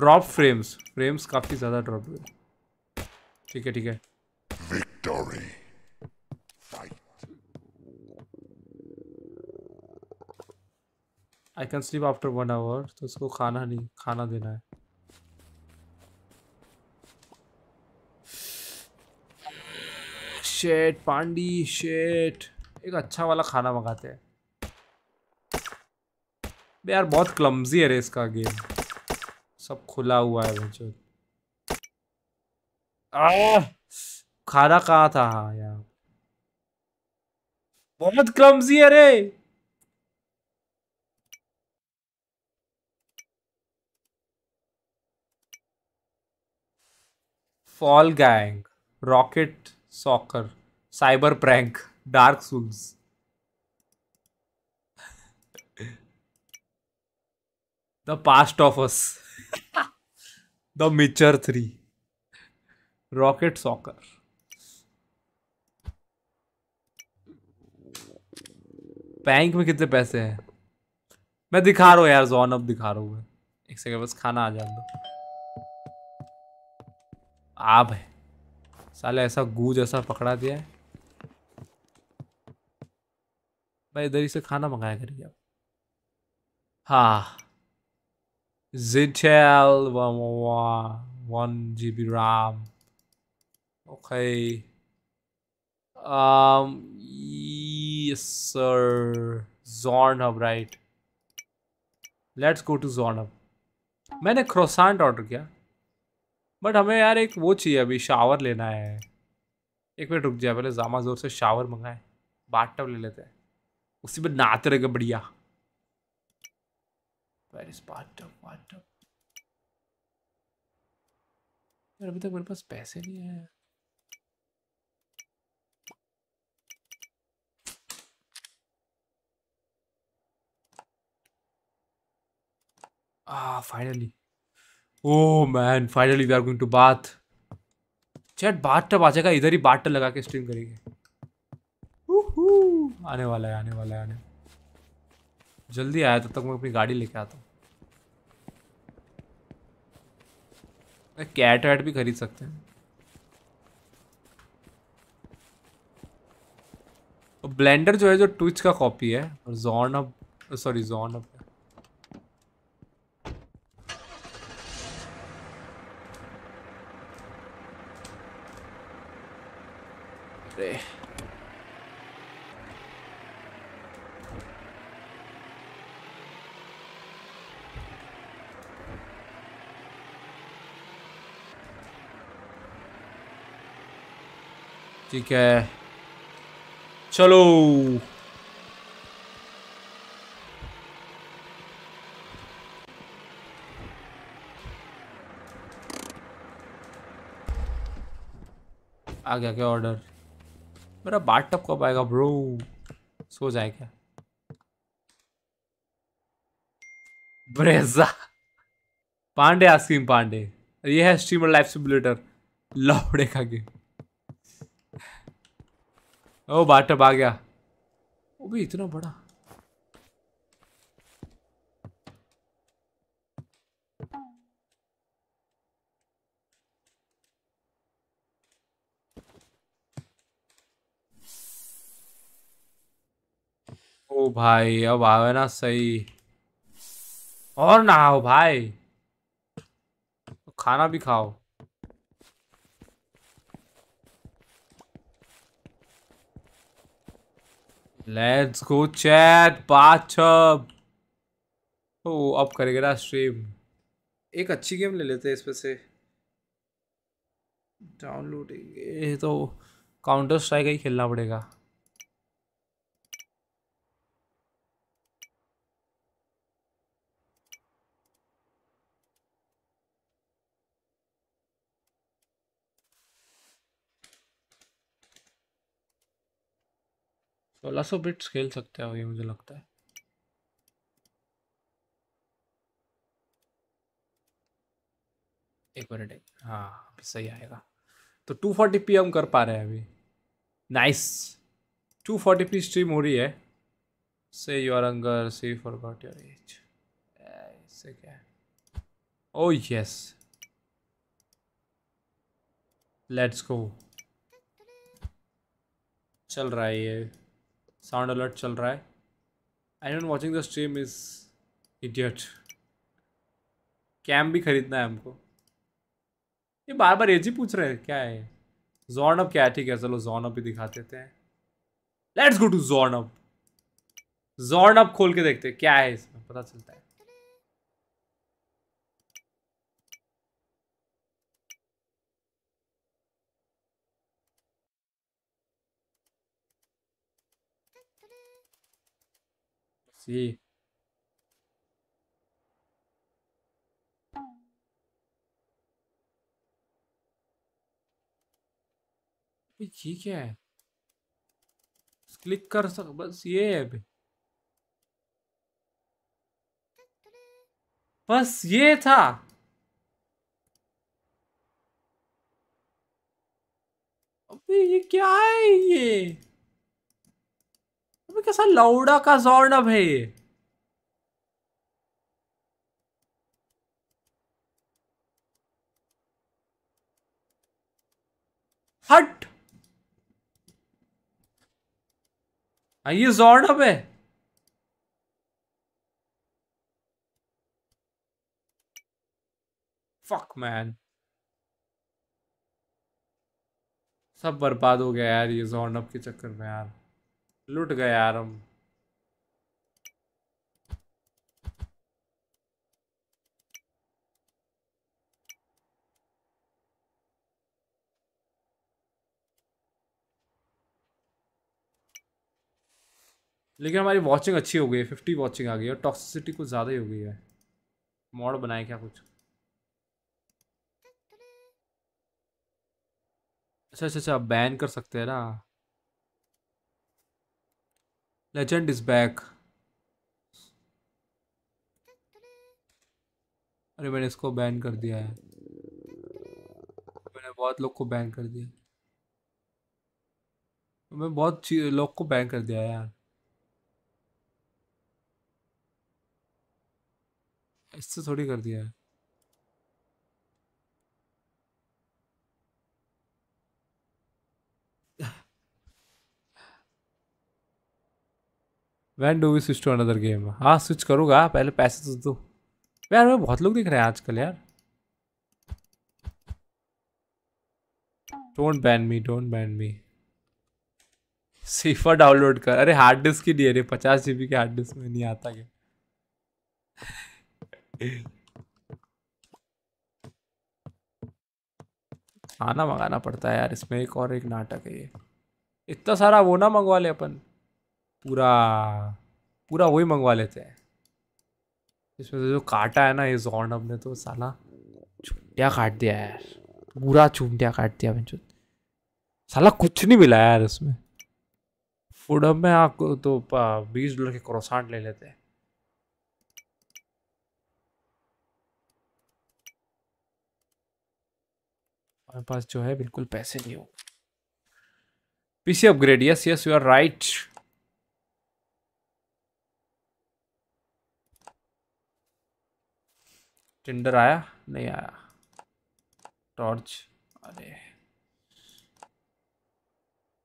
ड्रॉप फ्रेम्स फ्रेम्स काफी ज्यादा ड्रॉप हुए ठीक है ठीक है victory I can sleep after one hour तो उसको खाना नहीं खाना देना है शेट पांडी शेट एक अच्छा वाला खाना मंगाते हैं यार बहुत क्लम्जी है रे इसका गेम सब खुला हुआ है बच्चों खाना कहाँ था हाँ यार बहुत क्लम्जी है रे fall gang rocket soccer cyber prank dark souls the past of us the Witcher three rocket soccer bank में कितने पैसे हैं मैं दिखा रहा हूँ यार जोन अब दिखा रहा हूँ मैं एक सेकंड बस खाना आ जाए आप है साला ऐसा गू जैसा पकड़ा दिया है भाई इधर ही से खाना मंगाया करिए आप हाँ Zitel one GB RAM. Okay. Um. Yes, sir. Zornhub, right? Let's go to Zornhub. मैंने croissant order किया. बट हमें यार एक वो चाहिए अभी शावर लेना है एक मिनट रुक जाए पहले जामा जोर से शावर मंगाए बाट टब ले लेते हैं उसी पर नाते रहेगा बढ़िया यार अभी तक मेरे पास पैसे नहीं है आ finally oh man finally we are going to bath chat bath tub आ जाएगा इधर ही बाथ टब लगा के स्ट्रीम करेंगे आने वाला है आने वाला है आने जल्दी आया तब तो तक मैं अपनी गाड़ी लेके आता हूँ कैट वैट भी खरीद सकते हैं ब्लेंडर जो है जो ट्विच का कॉपी है और जॉन अब सॉरी जॉन अब ठीक है चलो आ गया क्या ऑर्डर मेरा बाट टप कब आएगा ब्रो सो जाए क्या ब्रेजा पांडे आस्क्रीम पांडे ये है स्ट्रीमर लाइफ सिमुलेटर लौड़े का गेम ओ बाटअप आ गया वो भी इतना बड़ा ओ भाई अब आवे ना सही और ना हो भाई खाना भी खाओ लेट्स गो चैट पाच ओ अब करेगा ना स्ट्रीम एक अच्छी गेम ले लेते हैं इसमें से डाउनलोडिंग ये तो काउंटर स्ट्राइक ही खेलना पड़ेगा सोलह सौ बिट्स खेल सकते हो ये मुझे लगता है एक मिनट हाँ सही आएगा तो टू फोर्टी पी हम कर पा रहे हैं अभी nice two forty P stream हो रही है से योर अंगर से फॉर गॉट योर एज से क्या है ओ यस लेट्स गो चल रहा है ये साउंड अलर्ट चल रहा है I and watching the stream is idiot cam भी खरीदना है हमको ये बार बार एजी पूछ रहे हैं क्या है अप क्या है ठीक है चलो अप भी दिखा देते हैं लेट्स गो टू जॉर्नअप अप खोल के देखते हैं क्या है इसमें पता चलता है see. ये है क्लिक कर सक बस ये है अभी बस ये था अभी ये क्या है ये अबे कैसा लौड़ा का अब है ये हट हाँ, ये जॉर्डअप है फक मैन सब बर्बाद हो गया यार ये जॉर्डअप के चक्कर में यार लुट गए यार हम लेकिन हमारी वॉचिंग अच्छी हो गई है फिफ्टी वॉचिंग आ गई है और टॉक्सिसिटी कुछ ज़्यादा ही हो गई है मॉड बनाए क्या कुछ अच्छा अच्छा अच्छा बैन कर सकते हैं ना लेजेंड इज बैक अरे मैंने इसको बैन कर दिया है मैंने बहुत लोग को बैन कर दिया मैं बहुत लोग को बैन कर दिया यार इससे थोड़ी कर दिया है when do we switch to another game हाँ स्विच करूँगा पहले पैसे तो दो यार मैं बहुत लोग दिख रहे हैं आजकल यार don't ban me don't ban me सीफा डाउनलोड कर अरे हार्ड डिस्क ही नहीं अरे पचास जी के हार्ड डिस्क में नहीं आता क्या खाना मंगाना पड़ता है यार इसमें एक और एक नाटक है ये इतना सारा वो ना मंगवा ले अपन पूरा पूरा वही मंगवा लेते हैं इसमें से जो काटा है ना इस जॉर्नब ने तो साला चुंटिया काट दिया यार पूरा चुंटिया काट दिया मैं चुन साला कुछ नहीं मिला यार इसमें फूड हब में आपको तो बीस डॉलर के क्रोसांट ले लेते हैं हमारे पास जो है बिल्कुल पैसे नहीं हो PC upgrade yes yes you are right tinder आया नहीं आया टॉर्च अरे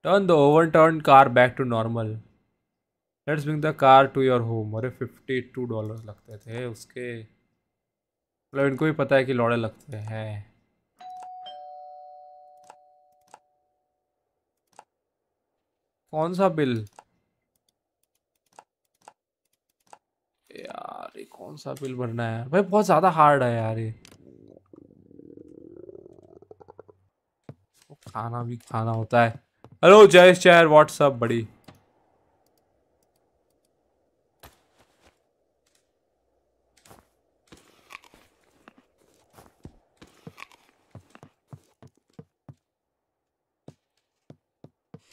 turn the oven turn car back to normal let's bring the car to your home अरे फिफ्टी टू डॉलर लगते थे उसके मतलब इनको भी पता है कि लौड़े लगते हैं कौन सा बिल अरे कौन सा बिल भरना है भाई बहुत ज़्यादा हार्ड है यार ये खाना भी खाना होता है हेलो जयेश चैर व्हाट्सअप बड़ी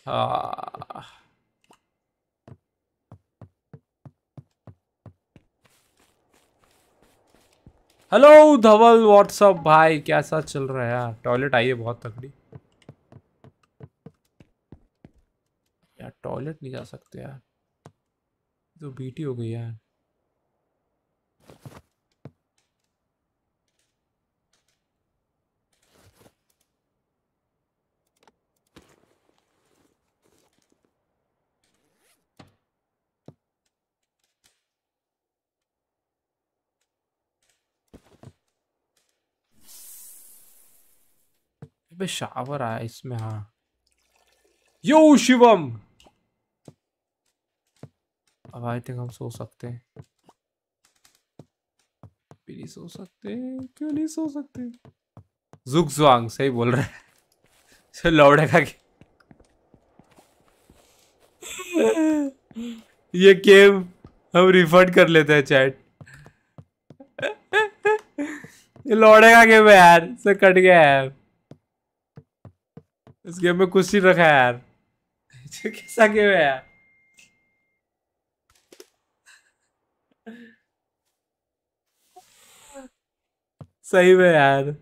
हाँ हेलो धवल व्हाट्सअप भाई कैसा चल रहा है यार टॉयलेट आई है बहुत तकड़ी यार टॉयलेट नहीं जा सकते यार तो बीटी हो गई यार पे शावर आया इसमें हाँ यो शिवम अब आई थिंक हम सो सकते हैं भी नहीं सो सकते क्यों नहीं सो सकते जुक जुआंग सही बोल रहे हैं *laughs* लौड़े का *laughs* ये गेम हम रिफंड कर लेते हैं चैट *laughs* ये लौड़े का गेम है यार से कट गया है इस गेम में कुछ ही रखा यार *laughs* कैसा गेम है यार सही में यार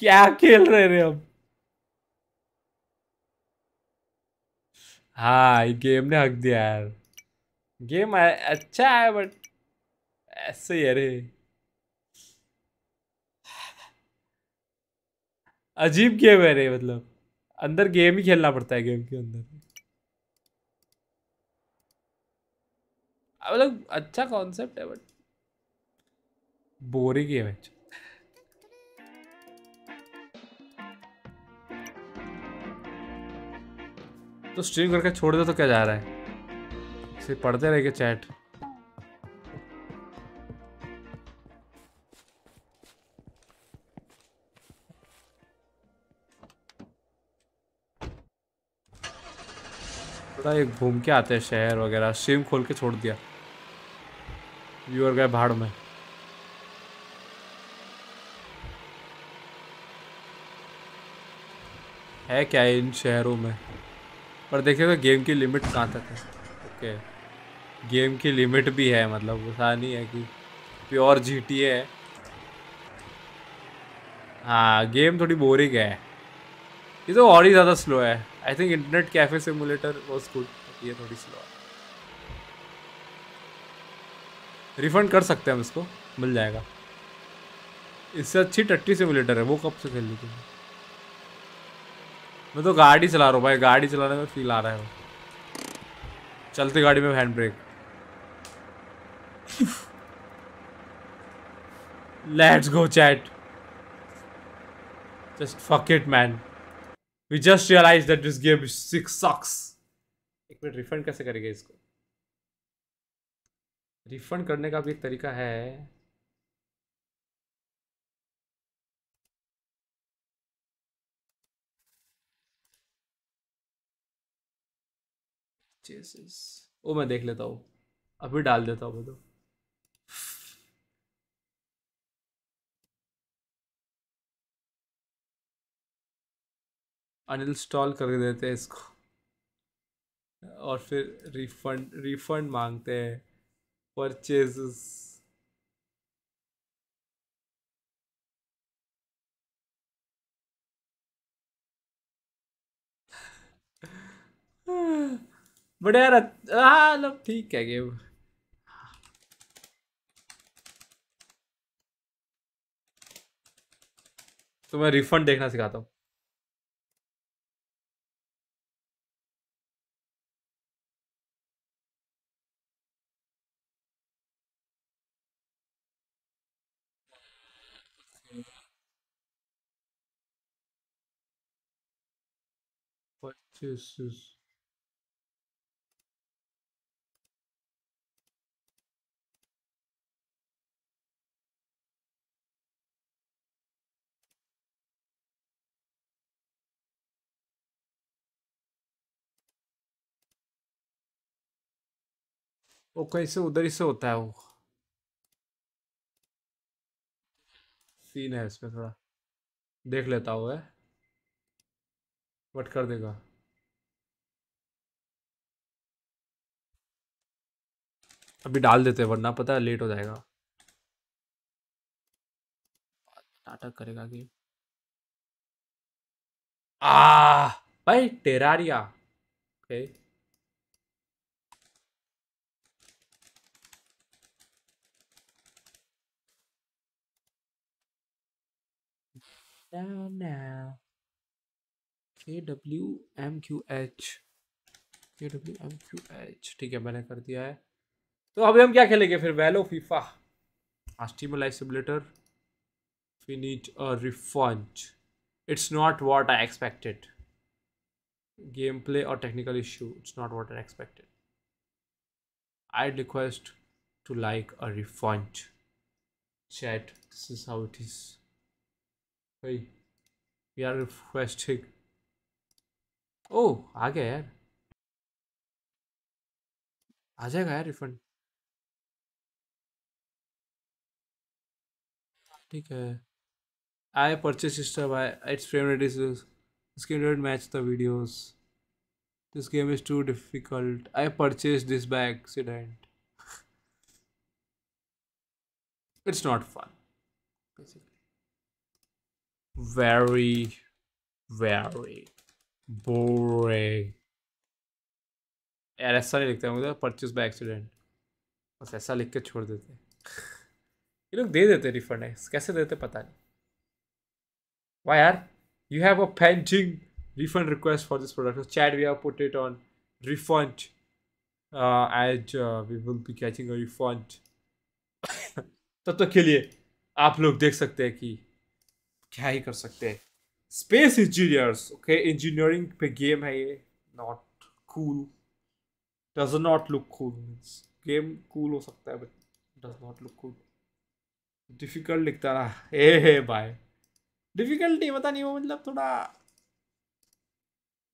क्या खेल रहे रे हम हाँ ये गेम ने हक दिया यार गेम अच्छा है बट ऐसे ही अरे अजीब गेम है रे मतलब अंदर गेम ही खेलना पड़ता है गेम के अंदर मतलब अच्छा कॉन्सेप्ट है बट बोरिंग गेम है तो स्ट्रीम करके छोड़ दो तो क्या जा रहा है सिर्फ पढ़ते रहे के चैट था एक घूम के आते हैं शहर वगैरह सिम खोल के छोड़ दिया व्यूअर गए भाड़ में है क्या है इन शहरों में पर तो गेम की लिमिट कहाँ तक है ओके गेम की लिमिट भी है मतलब ऐसा नहीं है कि प्योर जी टी है हाँ गेम थोड़ी बोरिंग है ये तो और ही ज़्यादा स्लो है I think internet cafe simulator was good ये थोड़ी स्लो रिफंड कर सकते हैं हम इसको मिल जाएगा इससे अच्छी टट्टी सिमुलेटर है वो कब से खेल ली थी मैं तो गाड़ी चला रहा हूँ भाई गाड़ी चलाने में फील आ रहा है चलते गाड़ी में hand brake let's go chat just fuck it man we just realize that this game six sucks एक मिनट रिफंड कैसे करेंगे इसको रिफंड करने का भी एक तरीका है ओ मैं देख लेता हूँ अभी डाल देता हूँ बताओ अनइंस्टॉल कर देते हैं इसको और फिर रिफंड रिफंड मांगते हैं परचेज बट यार हाँ ठीक है गेम तो मैं रिफंड देखना सिखाता हूँ this is वो कैसे उधर ही से होता है वो सीन है इसमें थोड़ा देख लेता हूँ वट कर देगा अभी डाल देते हैं वरना पता है लेट हो जाएगा नाटक करेगा कि आ भाई Terraria okay K W M Q H K W M Q H ठीक है मैंने कर दिया है तो अभी हम क्या खेलेंगे फिर वेलो FIFA simulator finish refund it's not what I expected game play और technical issue it's not what I expected I request to like a refund chat this is it is भाई वी आर रिक्वेस्टिंग ओह आ गया यार आ जाएगा यार refund ठीक है I purchase system I it's favorite is this game match the videos this game is too difficult I purchase this by accident it's not fun basically very very यार ऐसा नहीं लिखता मुझे परचेज बाय एक्सीडेंट बस ऐसा लिख के छोड़ देते हैं *laughs* ये लोग दे देते रिफंड है कैसे देते पता नहीं वाई यार you have a pending refund request for this product chat we have put it on refund as we will be catching will *laughs* तब तक तो के लिए आप लोग देख सकते हैं कि क्या ही कर सकते हैं स्पेस इंजीनियर्स ओके इंजीनियरिंग पे गेम है ये not cool does not look cool game cool हो सकता है but does not look cool difficult लिखता रहा ए हे भाई डिफिकल्ट नहीं पता नहीं वो मतलब थोड़ा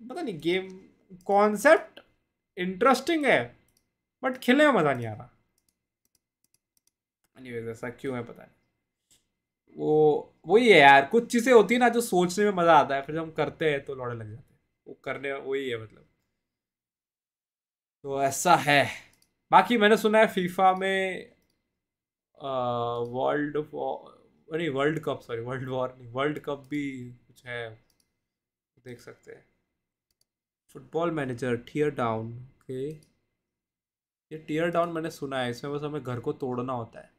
पता नहीं गेम कॉन्सेप्ट इंटरेस्टिंग है बट खेलने में मज़ा नहीं आ रहा वैसे ऐसा क्यों है पता नहीं वो वही है यार कुछ चीज़ें होती है ना जो सोचने में मज़ा आता है फिर हम करते हैं तो लौड़े लग जाते हैं वो करने वही है मतलब तो ऐसा है बाकी मैंने सुना है फीफा में वर्ल्ड नहीं world cup sorry world war नहीं वर्ल्ड कप भी कुछ है देख सकते हैं football manager tear down okay ये टीयर डाउन मैंने सुना है इसमें बस हमें घर को तोड़ना होता है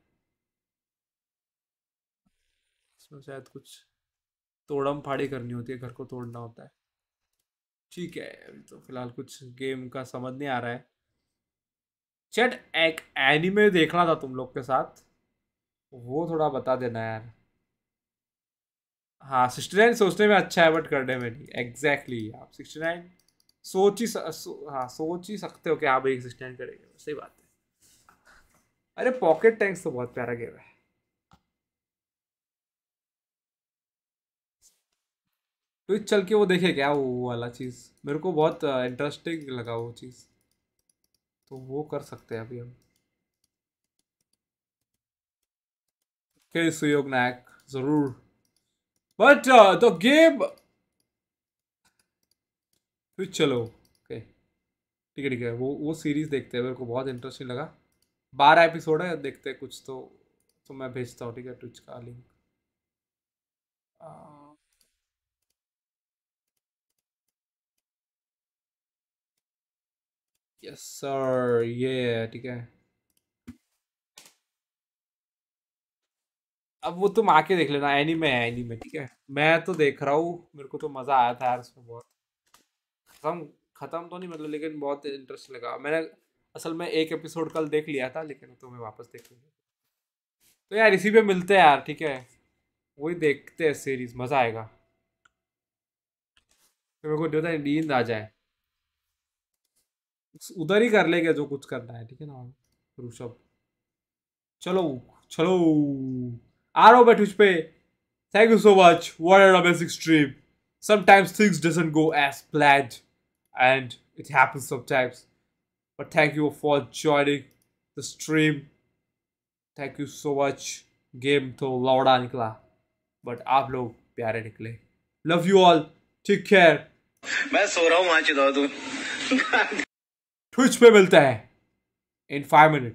इसमें शायद कुछ तोड़म फाड़ी करनी होती है घर को तोड़ना होता है ठीक है अभी तो फिलहाल कुछ गेम का समझ नहीं आ रहा है चट एक एनिमे देखना था तुम लोग के साथ वो थोड़ा बता देना यार हाँ सिक्सटी नाइन सोचने में अच्छा है बट करने में नहीं एग्जैक्टली exactly, आप सिक्सटी नाइन सोच ही सो, हाँ सोच ही सकते हो कि आप भाई सिक्सटी नाइन करेंगे सही बात है अरे पॉकेट टैंक्स तो बहुत प्यारा गेम है ट्विच तो चल के वो देखे क्या वो वाला चीज़ मेरे को बहुत इंटरेस्टिंग uh, लगा वो चीज़ तो वो कर सकते हैं अभी हम खेल सुयोग नायक जरूर बट द गेम फिर चलो ओके ठीक है ठीक है वो वो सीरीज़ देखते हैं मेरे को बहुत इंटरेस्टिंग लगा बारह एपिसोड है देखते हैं कुछ तो तो मैं भेजता हूँ ठीक है ट्विच का लिंक यस सर ये ठीक है अब वो तुम आके देख लेना एनीमे है एनीमे ठीक है मैं तो देख रहा हूँ मेरे को तो मज़ा आया था यार उसमें बहुत खत्म खत्म तो नहीं मतलब लेकिन बहुत इंटरेस्ट लगा मैंने असल में एक एपिसोड कल देख लिया था लेकिन तो मैं वापस देख लूँगा तो यार इसी पे मिलते हैं यार ठीक है वही देखते हैं सीरीज मज़ा आएगा तो मेरे को जो था नींद आ जाए उधर ही कर लेंगे जो कुछ करना है ठीक है ना ऋषभ चलो चलो आर ओ बैठ पे thank you so much word amazing stream sometimes things doesn't go as planned and it happens sometimes but thank you for joining the stream thank you so much game तो लौड़ा निकला बट आप लोग प्यारे निकले love you all take care मैं सो रहा हूँ ट्विच पे मिलता है इन फाइव मिनट